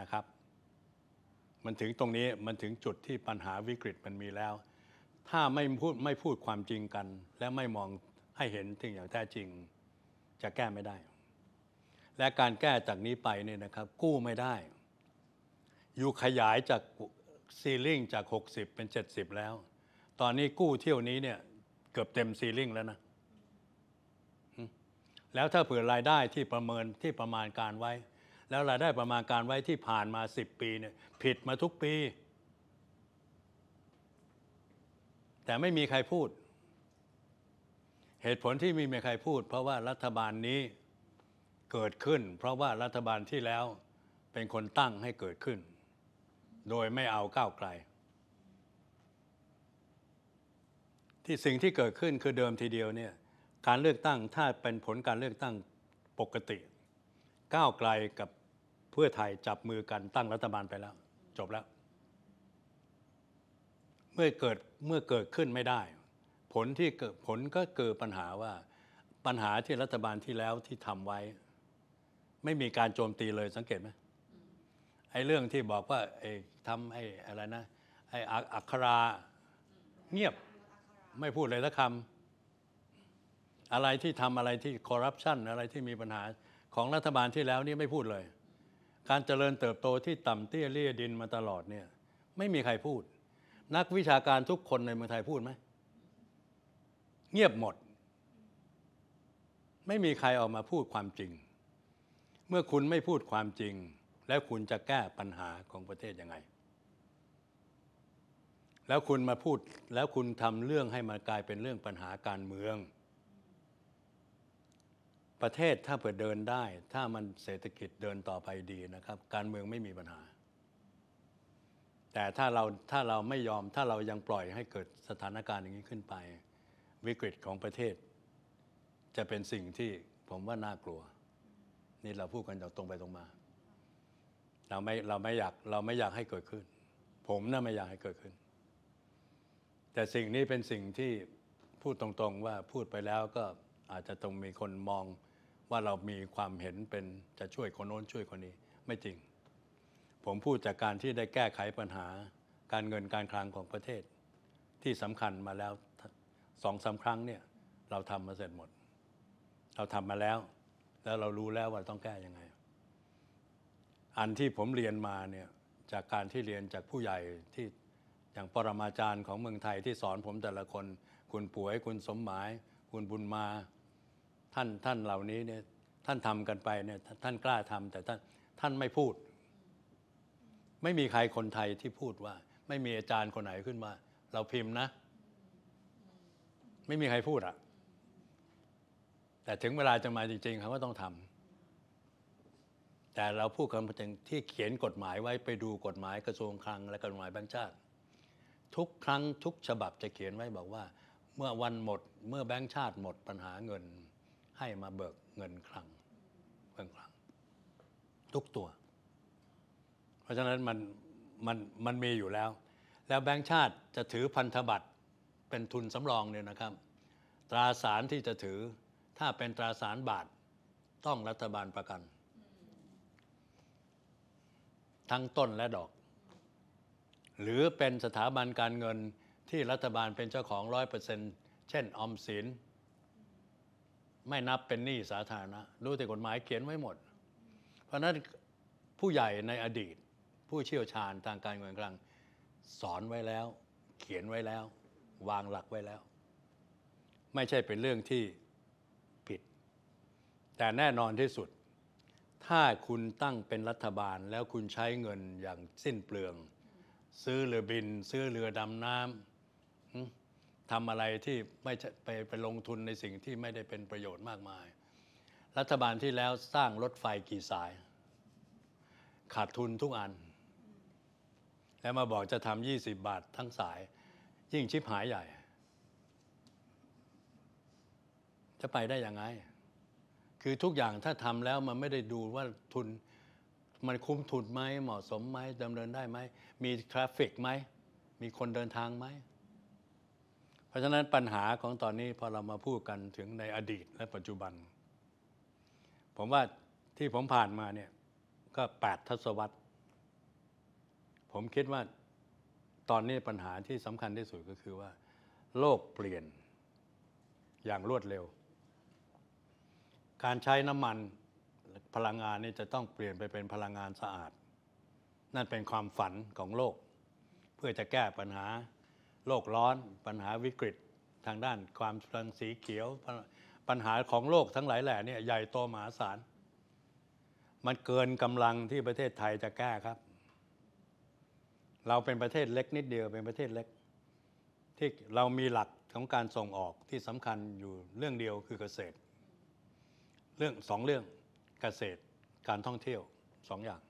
นะครับ มันถึงตรงนี้มันถึงจุดที่ปัญหาวิกฤตมันมีแล้ว ถ้าไม่พูดไม่พูดความจริงกันและไม่มองให้เห็นถึงอย่างแท้จริง จะแก้ไม่ได้ และการแก้จากนี้ไปเนี่ยนะครับ กู้ไม่ได้ อยู่ขยายจากซีลิ่งจาก 60 เป็น 70 แล้ว ตอนนี้กู้เที่ยวนี้เนี่ยเกือบเต็มซีลิ่งแล้วนะแล้วถ้าเผื่อรายได้ที่ประเมินที่ประมาณการไว้ แล้วรายได้ประมาณการไว้ที่ผ่านมา10ปีเนี่ยผิดมาทุกปี แต่ไม่มีใครพูด เหตุผลที่ไม่มีใครพูด เพราะว่ารัฐบาลนี้เกิดขึ้น เพราะว่ารัฐบาลที่แล้วเป็นคนตั้งให้เกิดขึ้น โดยไม่เอาก้าวไกล ที่สิ่งที่เกิดขึ้นคือเดิมทีเดียวเนี่ยการเลือกตั้งถ้าเป็นผลการเลือกตั้งปกติ ก้าวไกลกับเพื่อไทยจับมือกัน ตั้งรัฐบาลไปแล้ว จบแล้ว เมื่อเกิดเมื่อเกิดขึ้นไม่ได้ ผลที่เกิดผลก็เกิดปัญหาว่า ปัญหาที่รัฐบาลที่แล้วที่ทำไว้ ไม่มีการโจมตีเลยสังเกตไหมไอ้เรื่องที่บอกว่าไอ้ทำไอ้อะไรนะ ไอ้อักขราเงียบไม่พูดเลยละคำอะไรที่ทำอะไรที่คอร์รัปชันอะไรที่มีปัญหาของรัฐบาลที่แล้วนี่ไม่พูดเลย การเจริญเติบโตที่ต่ำเตี้ยเลี่ยดินมาตลอดเนี่ย ไม่มีใครพูด นักวิชาการทุกคนในเมืองไทยพูดไหม เงียบหมด ไม่มีใครออกมาพูดความจริง เมื่อคุณไม่พูดความจริง แล้วคุณจะแก้ปัญหาของประเทศยังไง แล้วคุณมาพูดแล้วคุณทำเรื่องให้มันกลายเป็นเรื่องปัญหาการเมืองประเทศถ้าเปิดเดินได้ถ้ามันเศรษฐกิจเดินต่อไปดีนะครับ การเมืองไม่มีปัญหา แต่ถ้าเราถ้าเราไม่ยอมถ้าเรายังปล่อยให้เกิดสถานการณ์อย่างนี้ขึ้นไป วิกฤตของประเทศ จะเป็นสิ่งที่ผมว่าน่ากลัว นี่เราพูดกันตรงไปตรงมา เราไม่เราไม่อยากเราไม่อยากให้เกิดขึ้น ผมน่าไม่อยากให้เกิดขึ้น แต่สิ่งนี้เป็นสิ่งที่พูดตรงๆ ว่าพูดไปแล้วก็อาจจะต้องมีคนมองว่าเรามีความเห็นเป็นจะช่วยคนโน้นช่วยคนนี้ไม่จริง ผมพูดจากการที่ได้แก้ไขปัญหา การเงินการคลังของประเทศ ที่สำคัญมาแล้วสองสาครั้งเนี่ยเราทำมาเสร็จหมด เราทำมาแล้ว แล้วเรารู้แล้วว่าต้องแก้ยังไง อันที่ผมเรียนมาเนี่ยจากการที่เรียนจากผู้ใหญ่ที่อย่างปรมาจารย์ของเมืองไทยที่สอนผมแต่ละคน คุณป่วยคุณสมหมาย คุณบุญมาท่านท่านเหล่านี้เนี่ยท่านทำกันไปเนี่ยท่านกล้าทำแต่ท่านท่านไม่พูด ไม่มีใครคนไทยที่พูดว่า ไม่มีอาจารย์คนไหนขึ้นมา เราพิมพ์นะ ไม่มีใครพูดอะแต่ถึงเวลาจะมาจริงๆเขาก็ต้องทำแต่เราพูดกันึงที่เขียนกฎหมายไว้ไปดูกฎหมายกระทรวงคลังและกฎหมายแบงค์ชาติ ทุกครั้งทุกฉบับจะเขียนไว้บอกว่า เมื่อวันหมดเมื่อแบงค์ชาติหมดปัญหาเงินให้มาเบิกเงินคลังเบิกคลังทุกตัว เพราะฉะนั้นมันมันมันมีอยู่แล้ว แล้วแบงก์ชาติจะถือพันธบัตรเป็นทุนสำรองเนี่ยนะครับ ตราสารที่จะถือถ้าเป็นตราสารบาทต้องรัฐบาลประกัน ทั้งต้นและดอก หรือเป็นสถาบันการเงินที่รัฐบาลเป็นเจ้าของร้อยเปอร์เซ็นต์เช่นออมสินไม่นับเป็นหนี้สาธารณะรู้แต่กฎหมายเขียนไว้หมด เพราะนั้นผู้ใหญ่ในอดีต ผู้เชี่ยวชาญทางการเงินกลางสอนไว้แล้ว เขียนไว้แล้ว วางหลักไว้แล้ว ไม่ใช่เป็นเรื่องที่ผิด แต่แน่นอนที่สุด ถ้าคุณตั้งเป็นรัฐบาล แล้วคุณใช้เงินอย่างสิ้นเปลือง ซื้อเรือบินซื้อเรือดำน้ำทำอะไรที่ไม่ไปไปลงทุนในสิ่งที่ไม่ได้เป็นประโยชน์มากมาย รัฐบาลที่แล้วสร้างรถไฟกี่สาย ขาดทุนทุกอัน แล้วมาบอกจะทำ20 บาททั้งสายยิ่งชิบหายใหญ่ จะไปได้ยังไง คือทุกอย่างถ้าทำแล้วมันไม่ได้ดูว่าทุนมันคุ้มทุนไหมเหมาะสมไหมดำเนินได้ไหม มีทราฟฟิกไหมมีคนเดินทางไหมราะฉะนั้นปัญหาของตอนนี้พอเรามาพูดกันถึงในอดีตและปัจจุบัน ผมว่าที่ผมผ่านมาเนี่ยก็แปดทศวรรษผมคิดว่าตอนนี้ปัญหาที่สำคัญที่สุดก็คือว่า โลกเปลี่ยนอย่างรวดเร็ว การใช้น้ำมันพลังงานนี่จะต้องเปลี่ยนไปเป็นพลังงานสะอาด นั่นเป็นความฝันของโลก เพื่อจะแก้ปัญหาโลกร้อนปัญหาวิกฤตทางด้านความรังสีเขียวปัญหาของโลกทั้งหลายแหล่นี่ใหญ่โตมหาศาลมันเกินกำลังที่ประเทศไทยจะแก้ครับ เราเป็นประเทศเล็กนิดเดียวเป็นประเทศเล็ก ที่เรามีหลักของการส่งออกที่สำคัญอยู่เรื่องเดียวคือเกษตร เรื่องสองเรื่องเกษตร การท่องเที่ยวสองอย่าง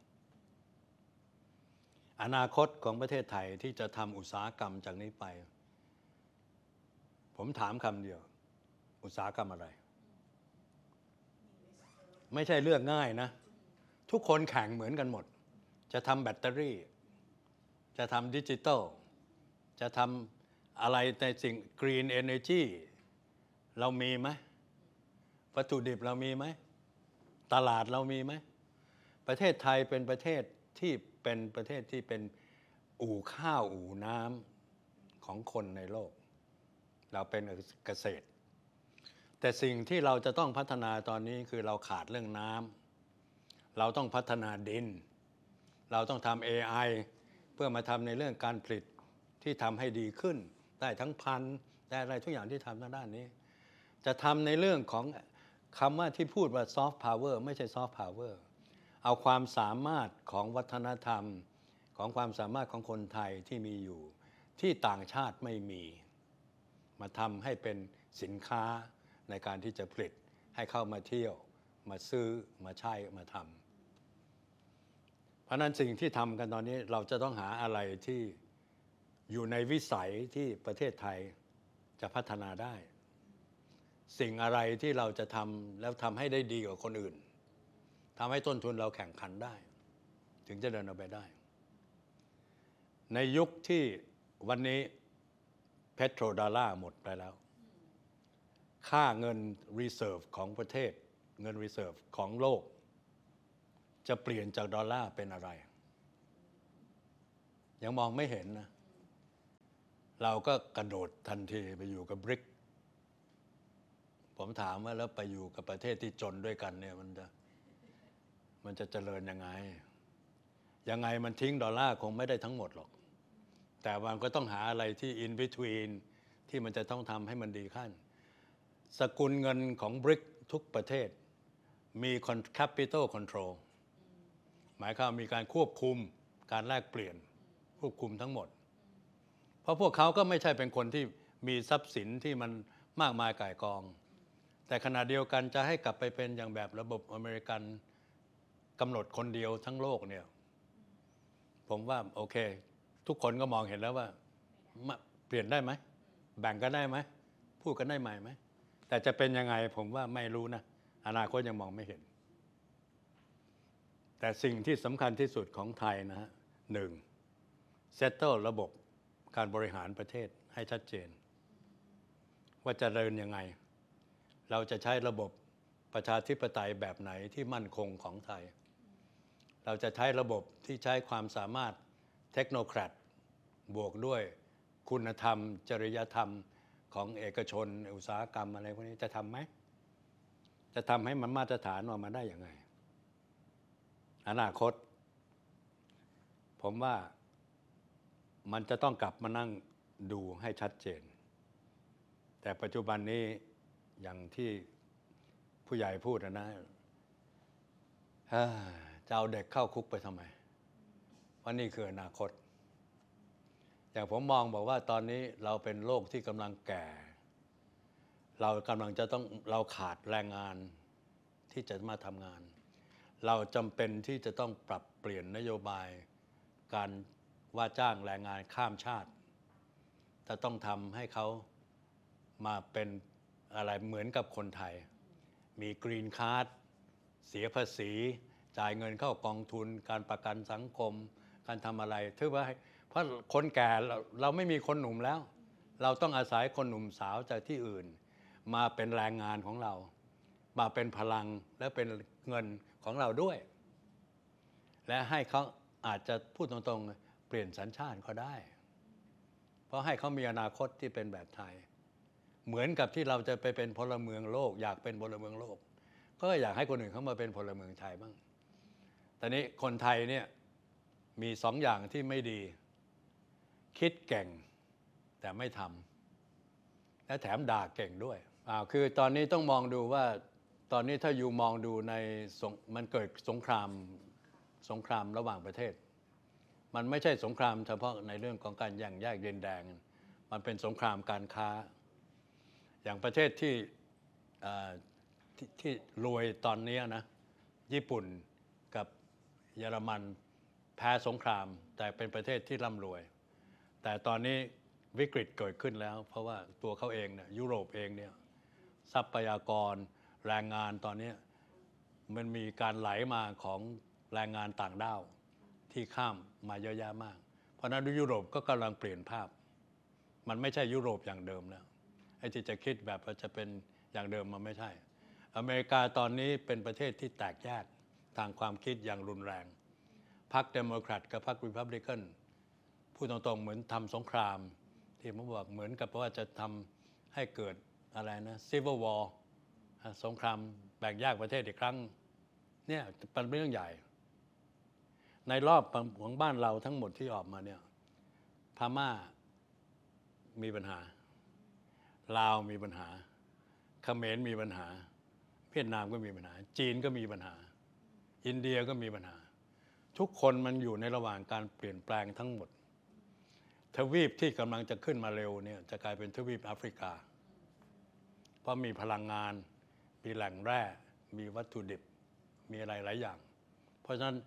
อนาคตของประเทศไทยที่จะทำอุตสาหกรรมจากนี้ไป ผมถามคำเดียว อุตสาหกรรมอะไร ไม่ใช่เลือกง่ายนะ ทุกคนแข่งเหมือนกันหมด จะทำแบตเตอรี่ จะทำดิจิตอลจะทำอะไรในสิ่งกรีนเอเนจีเรามีไหมวัตถุดิบเรามีไหมตลาดเรามีไหมประเทศไทยเป็นประเทศที่เป็นประเทศที่เป็นอู่ข้าวอู่น้ำของคนในโลก เราเป็นเกษตร แต่สิ่งที่เราจะต้องพัฒนาตอนนี้คือเราขาดเรื่องน้ำเราต้องพัฒนาดิน เราต้องทำ AI เพื่อมาทำในเรื่องการผลิตที่ทำให้ดีขึ้น ได้ทั้งพันได้อะไรทุกอย่างที่ทำทางด้านนี้ จะทำในเรื่องของคำว่าที่พูดว่าซอฟต์พาวเวอร์ไม่ใช่ซอฟต์พาวเวอร์เอาความสามารถของวัฒนธรรมของความสามารถของคนไทยที่มีอยู่ที่ต่างชาติไม่มี มาทำให้เป็นสินค้าในการที่จะผลิตให้เข้ามาเที่ยว มาซื้อมาใช้มาทำเพราะนั้นสิ่งที่ทำกันตอนนี้เราจะต้องหาอะไรที่อยู่ในวิสัยที่ประเทศไทยจะพัฒนาได้ สิ่งอะไรที่เราจะทำแล้วทำให้ได้ดีกว่าคนอื่นทำให้ต้นทุนเราแข่งขันได้ ถึงจะเดินออกไปได้ ในยุคที่วันนี้เพโตรดอลลาร์หมดไปแล้ว ค่าเงินรีเซิร์ฟของประเทศ เงินรีเซิร์ฟของโลก จะเปลี่ยนจากดอลลาร์เป็นอะไร ยังมองไม่เห็นนะ เราก็กระโดดทันทีไปอยู่กับบริกผมถามว่าแล้วไปอยู่กับประเทศที่จนด้วยกันเนี่ยมันจะมันจะเจริญยังไง ยังไงมันทิ้ง ดอลลาร์ คงไม่ได้ทั้งหมดหรอก แต่มันก็ต้องหาอะไรที่อิน e t w e e n ที่มันจะต้องทำให้มันดีขึ้น สกุลเงินของบริกทุกประเทศ มีค a p i t ป l ต o n คอนโทรลหมายความมีการควบคุมการแลกเปลี่ยนควบคุมทั้งหมด เพราะพวกเขาก็ไม่ใช่เป็นคนที่มีทรัพย์สินที่มันมากมายก่ายกอง แต่ขณะเดียวกันจะให้กลับไปเป็นอย่างแบบระบบอเมริกันกำหนดคนเดียวทั้งโลกเนี่ย ผมว่าโอเค ทุกคนก็มองเห็นแล้วว่า เปลี่ยนได้ไหมแบ่งกันได้ไหมพูดกันได้ไหมไหมแต่จะเป็นยังไงผมว่าไม่รู้นะ อนาคตยังมองไม่เห็น แต่สิ่งที่สำคัญที่สุดของไทยนะฮะหนึ่งเซตเตอร์ระบบการบริหารประเทศให้ชัดเจน ว่าจะเดินยังไง เราจะใช้ระบบประชาธิปไตยแบบไหนที่มั่นคงของไทยเราจะใช้ระบบที่ใช้ความสามารถเทคโนแครดบวกด้วยคุณธรรม จริยธรรมของเอกชน อุตสาหกรรม อะไรพวกนี้จะทำไหม จะทำให้มันมาตรฐานออกมาได้อย่างไรอนาคต ผมว่ามันจะต้องกลับมานั่งดูให้ชัดเจน แต่ปัจจุบันนี้อย่างที่ผู้ใหญ่พูดนะนะจะเอาเด็กเข้าคุกไปทำไม ว่านี่คืออนาคต อย่างผมมองบอกว่าตอนนี้เราเป็นโลกที่กำลังแก่ เรากำลังจะต้องเราขาดแรงงานที่จะมาทำงาน เราจำเป็นที่จะต้องปรับเปลี่ยนนโยบายการว่าจ้างแรงงานข้ามชาติ จะต้องทำให้เขามาเป็นอะไรเหมือนกับคนไทย มีกรีนคาร์ดเสียภาษีจ่ายเงินเข้ากองทุนการประกันสังคมการทำอะไร ถือว่าเพราะคนแก่เราเราไม่มีคนหนุ่มแล้ว เราต้องอาศัยคนหนุ่มสาวจากที่อื่น มาเป็นแรงงานของเรา มาเป็นพลังและเป็นเงินของเราด้วย และให้เขาอาจจะพูดตรงๆ เปลี่ยนสัญชาติก็ได้ เพราะให้เขามีอนาคตที่เป็นแบบไทย เหมือนกับที่เราจะไปเป็นพลเมืองโลก อยากเป็นพลเมืองโลก ก็อยากให้คนอื่นเขามาเป็นพลเมืองไทยบ้างตอนนี้คนไทยเนี่ยมีสองอย่างที่ไม่ดีคิดเก่งแต่ไม่ทำและแถมด่าเก่งด้วยอ่าคือตอนนี้ต้องมองดูว่าตอนนี้ถ้าอยู่มองดูในมันเกิดสงครามสงครามระหว่างประเทศ มันไม่ใช่สงครามเฉพาะในเรื่องของการแย่งแยกเดินแดง มันเป็นสงครามการค้า อย่างประเทศที่ที่รวยตอนนี้นะญี่ปุ่นเยอรมันแพ้สงครามแต่เป็นประเทศที่ร่ำรวย แต่ตอนนี้วิกฤตเกิดขึ้นแล้ว เพราะว่าตัวเขาเองเนี่ยยุโรปเองเนี่ยทรัพยากร แรงงานตอนนี้ มันมีการไหลมาของแรงงานต่างด้าวที่ข้ามมาเยอะแยะมากเพราะนั้นยุโรปก็กำลังเปลี่ยนภาพ มันไม่ใช่ยุโรปอย่างเดิมแล้วไอ้ที่จะคิดแบบว่าจะเป็นอย่างเดิมมันไม่ใช่ อเมริกาตอนนี้เป็นประเทศที่แตกแยกทางความคิดอย่างรุนแรงพรรคเดโมแครตกับพรรครีพับลิกัน พูดตรงๆเหมือนทำสงคราม ที่ผมบอกเหมือนกับว่าจะทำให้เกิดอะไรนะซีเวอร์วอลสงครามแบ่งแยกประเทศอีกครั้ง เนี่ยเป็นเรื่องใหญ่ ในรอบของบ้านเราทั้งหมดที่ออกมาเนี่ยพม่ามีปัญหา ลาวมีปัญหาเขมรมีปัญหาเวียดนามก็มีปัญหา จีนก็มีปัญหาอินเดียก็มีปัญหา ทุกคนมันอยู่ในระหว่างการเปลี่ยนแปลงทั้งหมด ทวีปที่กำลังจะขึ้นมาเร็วเนี่ยจะกลายเป็นทวีปแอฟริกา เพราะมีพลังงานมีแหล่งแร่ มีวัตถุดิบมีอะไรหลายอย่าง เพราะฉะนั้น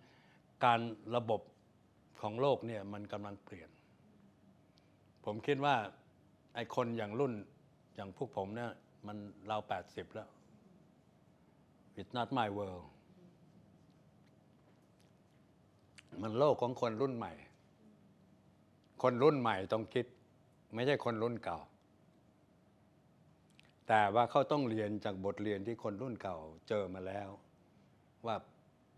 การระบบของโลกเนี่ยมันกำลังเปลี่ยน ผมคิดว่าไอคนอย่างรุ่นอย่างพวกผมเนี่ยมันเรา80 แล้ว It's not my world มันโลกของคนรุ่นใหม่ คนรุ่นใหม่ต้องคิด ไม่ใช่คนรุ่นเก่า แต่ว่าเขาต้องเรียนจากบทเรียนที่คนรุ่นเก่าเจอมาแล้ว ว่า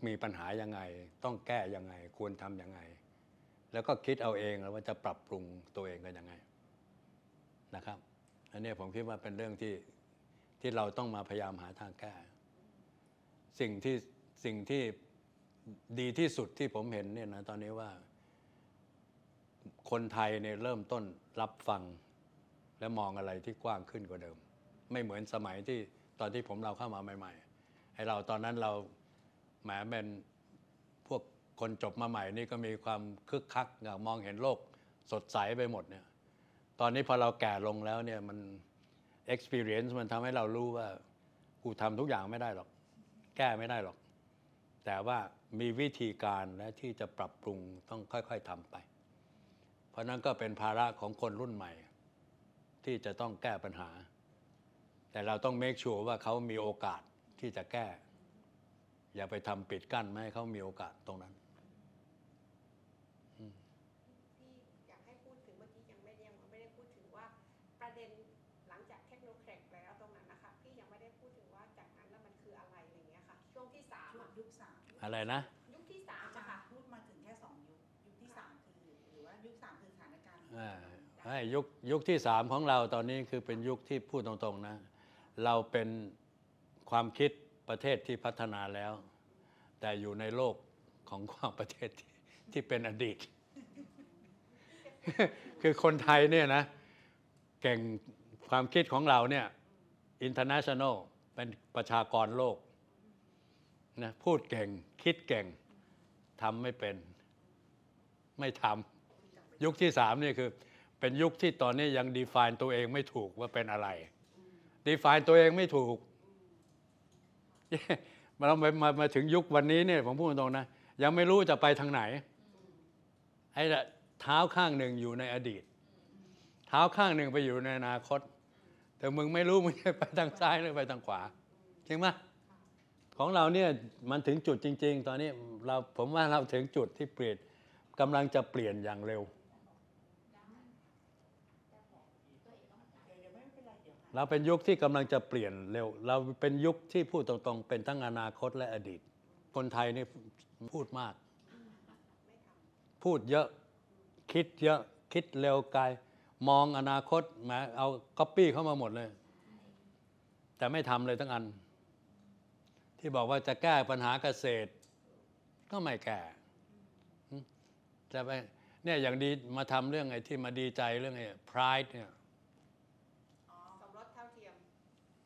มีปัญหายังไงต้องแก้ยังไง ควรทำยังไง แล้วก็คิดเอาเองแล้วว่าจะปรับปรุงตัวเองกันยังไงนะครับอันนี้ผมคิดว่าเป็นเรื่องที่ที่เราต้องมาพยายามหาทางแก้ สิ่งที่สิ่งที่ดีที่สุดที่ผมเห็นเนี่ยนะตอนนี้ว่า คนไทยเนี่ยเริ่มต้นรับฟังและมองอะไรที่กว้างขึ้นกว่าเดิม ไม่เหมือนสมัยที่ตอนที่ผมเราเข้ามาใหม่ๆไอเราตอนนั้นเราแหมเป็นพวกคนจบมาใหม่นี่ก็มีความคึกคักอยากมองเห็นโลก สดใสไปหมดเนี่ย ตอนนี้พอเราแก่ลงแล้วเนี่ยมัน experience มันทำให้เรารู้ว่า กูทำทุกอย่างไม่ได้หรอก แก้ไม่ได้หรอก แต่ว่ามีวิธีการและที่จะปรับปรุงต้องค่อย ๆทำไป เพราะนั้นก็เป็นภาระของคนรุ่นใหม่ ที่จะต้องแก้ปัญหา แต่เราต้องเมคชัวร์ว่าเขามีโอกาสที่จะแก้ อย่าไปทำปิดกั้นไม่ให้เขามีโอกาสตรงนั้นอะไรนะยุคที่สามจะค่ะยพูดมาถึงแค่สองยุคยุคที่สามคือหรือว่ายุคสามคือสถานการณ์อ่าใยุคยุคที่สามของเราตอนนี้คือเป็นยุคที่พูดตรงๆนะ เราเป็นความคิดประเทศที่พัฒนาแล้ว แต่อยู่ในโลกของความประเทศที่ที่เป็นอดีต คือคนไทยเนี่ยนะ เก่งความคิดของเราเนี่ย international เป็นประชากรโลกนะพูดเก่งคิดเก่งทำไม่เป็น ไม่ทำยุคที่สามนี่คือ เป็นยุคที่ตอนนี้ยังดีฟายตัวเองไม่ถูกว่าเป็นอะไร ดีฟายตัวเองไม่ถูก มาเรามามาถึงยุควันนี้เนี่ยผมพูดตรงนะยังไม่รู้จะไปทางไหนไอ้เท้าข้างหนึ่งอยู่ในอดีต เท้าข้างหนึ่งไปอยู่ในอนาคต แต่มึงไม่รู้มึงจะไปทางซ้ายหรือไปทางขวาจริงไหมของเราเนี่ยมันถึงจุดจริงๆ ตอนนี้เราผมว่าเราถึงจุดที่เปลี่ยนกำลังจะเปลี่ยนอย่างเร็ว เราเป็นยุคที่กำลังจะเปลี่ยนเร็ว เราเป็นยุคที่พูดตรงๆ เป็นทั้งอนาคตและอดีต คนไทยนี่พูดมาก พูดเยอะคิดเยอะคิดเร็วกายมองอนาคตมาเอาก๊อปปี้เข้ามาหมดเลยแต่ไม่ทำเลยทั้งอันที่บอกว่าจะแก้ปัญหาเกษตร ก็ไม่แก่จะไปเนี่ยอย่างดีมาทำเรื่องไอ้ที่มาดีใจเรื่องไอ้พรายเนี่ยสมรสเท่าเทียม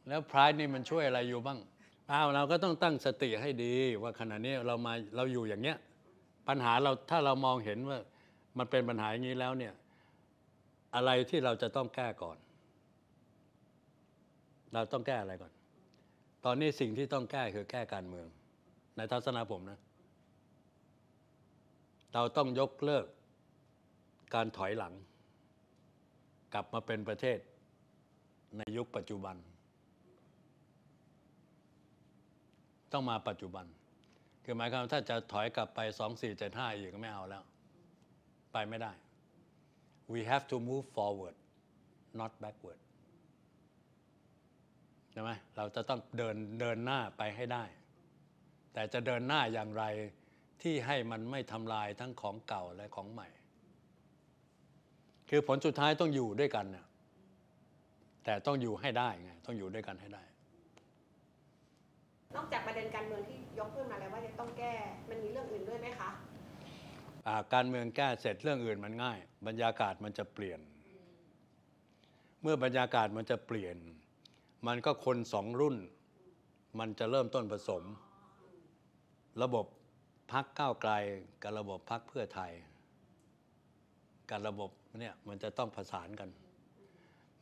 แล้วพรายนี่มันช่วยอะไรอยู่บ้างอ้าวเราก็ต้องตั้งสติให้ดีว่าขณะนี้เรามาเราอยู่อย่างเนี้ยปัญหาเราถ้าเรามองเห็นว่ามันเป็นปัญหาอย่างนี้แล้วเนี่ย อะไรที่เราจะต้องแก้ก่อน เราต้องแก้อะไรก่อนตอนนี้สิ่งที่ต้องแก้คือแก้การเมือง ในทัศนะผมนะ เราต้องยกเลิกการถอยหลัง กลับมาเป็นประเทศในยุคปัจจุบัน ต้องมาปัจจุบัน คือหมายความถ้าจะถอยกลับไป 2475อีกก็ไม่เอาแล้ว ไปไม่ได้ we have to move forward not backward ช่ไหมเราจะต้องเดินเดินหน้าไปให้ได้ แต่จะเดินหน้าอย่างไรที่ให้มันไม่ทำลายทั้งของเก่าและของใหม่ คือผลสุดท้ายต้องอยู่ด้วยกันนะแต่ต้องอยู่ให้ได้ไงต้องอยู่ด้วยกันให้ได้ นอกจากประเด็นการเมืองที่ยกขึ้นมาแล้วว่าจะต้องแก้มันมีเรื่องอื่นด้วยไหมคะการเมืองแก้เสร็จเรื่องอื่นมันง่าย บรรยากาศมันจะเปลี่ยน เมื่อบรรยากาศมันจะเปลี่ยนมันก็คนสองรุ่น มันจะเริ่มต้นผสม ระบบพักก้าวไกลกับระบบพักเพื่อไทยการระบบเนี่ยมันจะต้องผสานกัน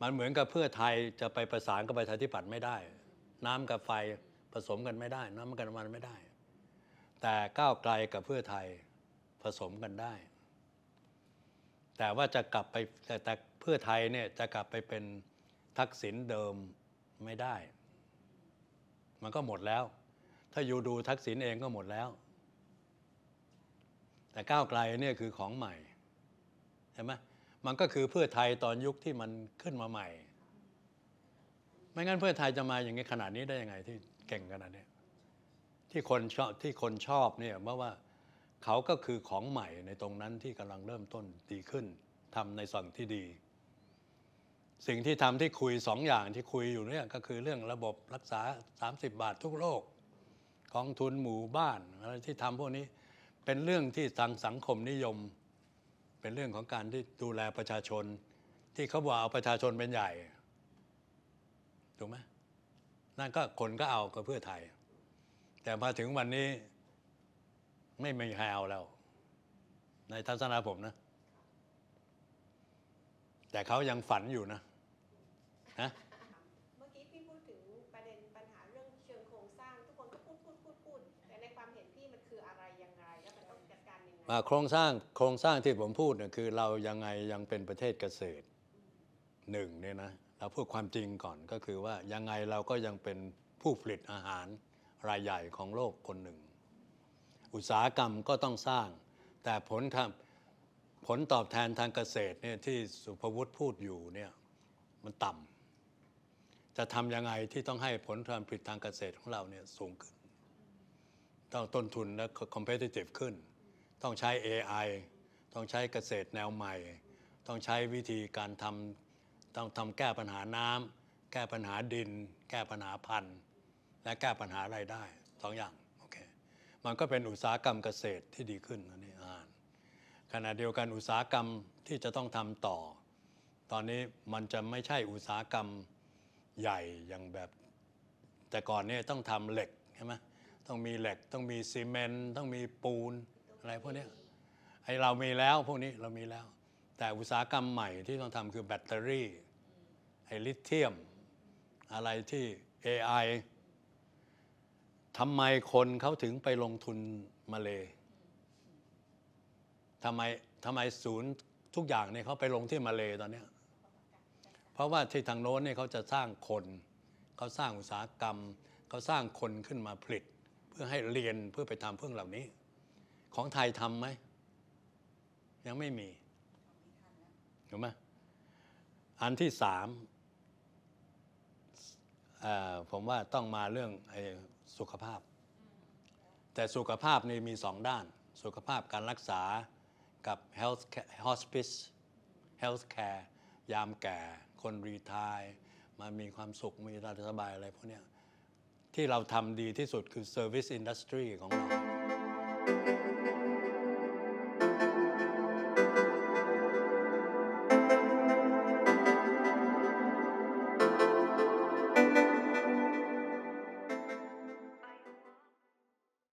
มันเหมือนกับเพื่อไทยจะไปประสานกับประชาธิปัตย์ไม่ได้ น้ำกับไฟผสมกันไม่ได้ น้ำกับมันไม่ได้ แต่ก้าวไกลกับเพื่อไทยผสมกันได้ แต่ว่าจะกลับไปแต่เพื่อไทยเนี่ยจะกลับไปเป็นทักษิณเดิมไม่ได้ มันก็หมดแล้ว ถ้าอยู่ดูทักษิณเองก็หมดแล้ว แต่ก้าวไกลเนี่ยคือของใหม่เห็นไหมมันก็คือเพื่อไทยตอนยุคที่มันขึ้นมาใหม่ ไม่งั้นเพื่อไทยจะมาอย่างนี้ขนาดนี้ได้ยังไงที่เก่งขนาดนี้ที่คนชอบที่คนชอบเนี่ยเพราะว่า เขาก็คือของใหม่ในตรงนั้นที่กำลังเริ่มต้นดีขึ้นทำในสั่งที่ดีสิ่งที่ทำที่คุย2ออย่างที่คุยอยู่เนี่ยก็คือเรื่องระบบรักษา 30 บาททุกโรคกองทุนหมู่บ้านอะไรที่ทำพวกนี้เป็นเรื่องที่ทางสังคมนิยม เป็นเรื่องของการที่ดูแลประชาชน ที่เขาบอกเอาประชาชนเป็นใหญ่ถูกไหมนั่นก็คนก็เอาก็เพื่อไทย แต่มาถึงวันนี้ไม่มีใครเอาแล้ว ในทัศนิผมนะ แต่เขายังฝันอยู่นะฮะเมื่อกี้พี่พูดถึงประเด็นปัญหาเรื่องเชิงโครงสร้างทุกคนก็พูดพูดพูดพูดแต่ในความเห็นพี่มันคืออะไรยังไงแล้วมันต้องจัดการยังไงโครงสร้างโครงสร้างที่ผมพูดเนี่ยคือเรายังไงยังเป็นประเทศเกษตรหนึ่งเนี่ยนะเราพูดความจริงก่อนก็คือว่ายังไงเราก็ยังเป็นผู้ผลิตอาหารรายใหญ่ของโลกคนหนึ่ง อุตสาหกรรมก็ต้องสร้าง แต่ผลทผลตอบแทนทางเกษตรเนี่ยที่สุภวุฒิพูดอยู่เนี่ยมันต่ำจะทำยังไงที่ต้องให้ผลผลิตทางเกษตรของเราเนี่ยสูงขึ้น ต้องต้นทุนและ competitive ขึ้น ต้องใช้ AI ต้องใช้เกษตรแนวใหม่ ต้องใช้วิธีการทำต้องทำแก้ปัญหาน้ำแก้ปัญหาดิน แก้ปัญหาพันธุ์ และแก้ปัญหาไรายได้สองอย่างโอเคมันก็เป็นอุตสาหกรรมเกษตรที่ดีขึ้นนี่อ่านขณะเดียวกันอุตสาหกรรมที่จะต้องทำต่อ ตอนนี้มันจะไม่ใช่อุตสาหกรรมใหญ่อย่างแบบ แต่ก่อนเนี่ยต้องทำเหล็กใช่ไหมต้องมีเหล็กต้องมีซีเมนต์ต้องมีปูนอะไรพวกนี้ไอเรามีแล้วพวกนี้เรามีแล้ว แต่อุตสาหกรรมใหม่ที่ต้องทำคือแบตเตอรี่ ไอลิเทียมอะไรที่ AI ทำไมคนเขาถึงไปลงทุนมาเลยทำไมทำไมศูนย์ทุกอย่างเนี่ยเขาไปลงที่มาเลยตอนเนี้ยเพราะว่าที่ทางโน้นเนี่ยเขาจะสร้างคน เขาสร้างอุตสาหกรรม เขาสร้างคนขึ้นมาผลิต เพื่อให้เรียนเพื่อไปทำเพื่อเหล่านี้ ของไทยทำไหม ยังไม่มีเห็นไหมอันที่สามผมว่าต้องมาเรื่องสุขภาพ แต่สุขภาพนี่มีสองด้าน สุขภาพการรักษากับ health hospice health care ยามแก่คนรีทายมามีความสุขมีตาสบายอะไรพวกนี้ที่เราทำดีที่สุดคือ Service Industry ของเรา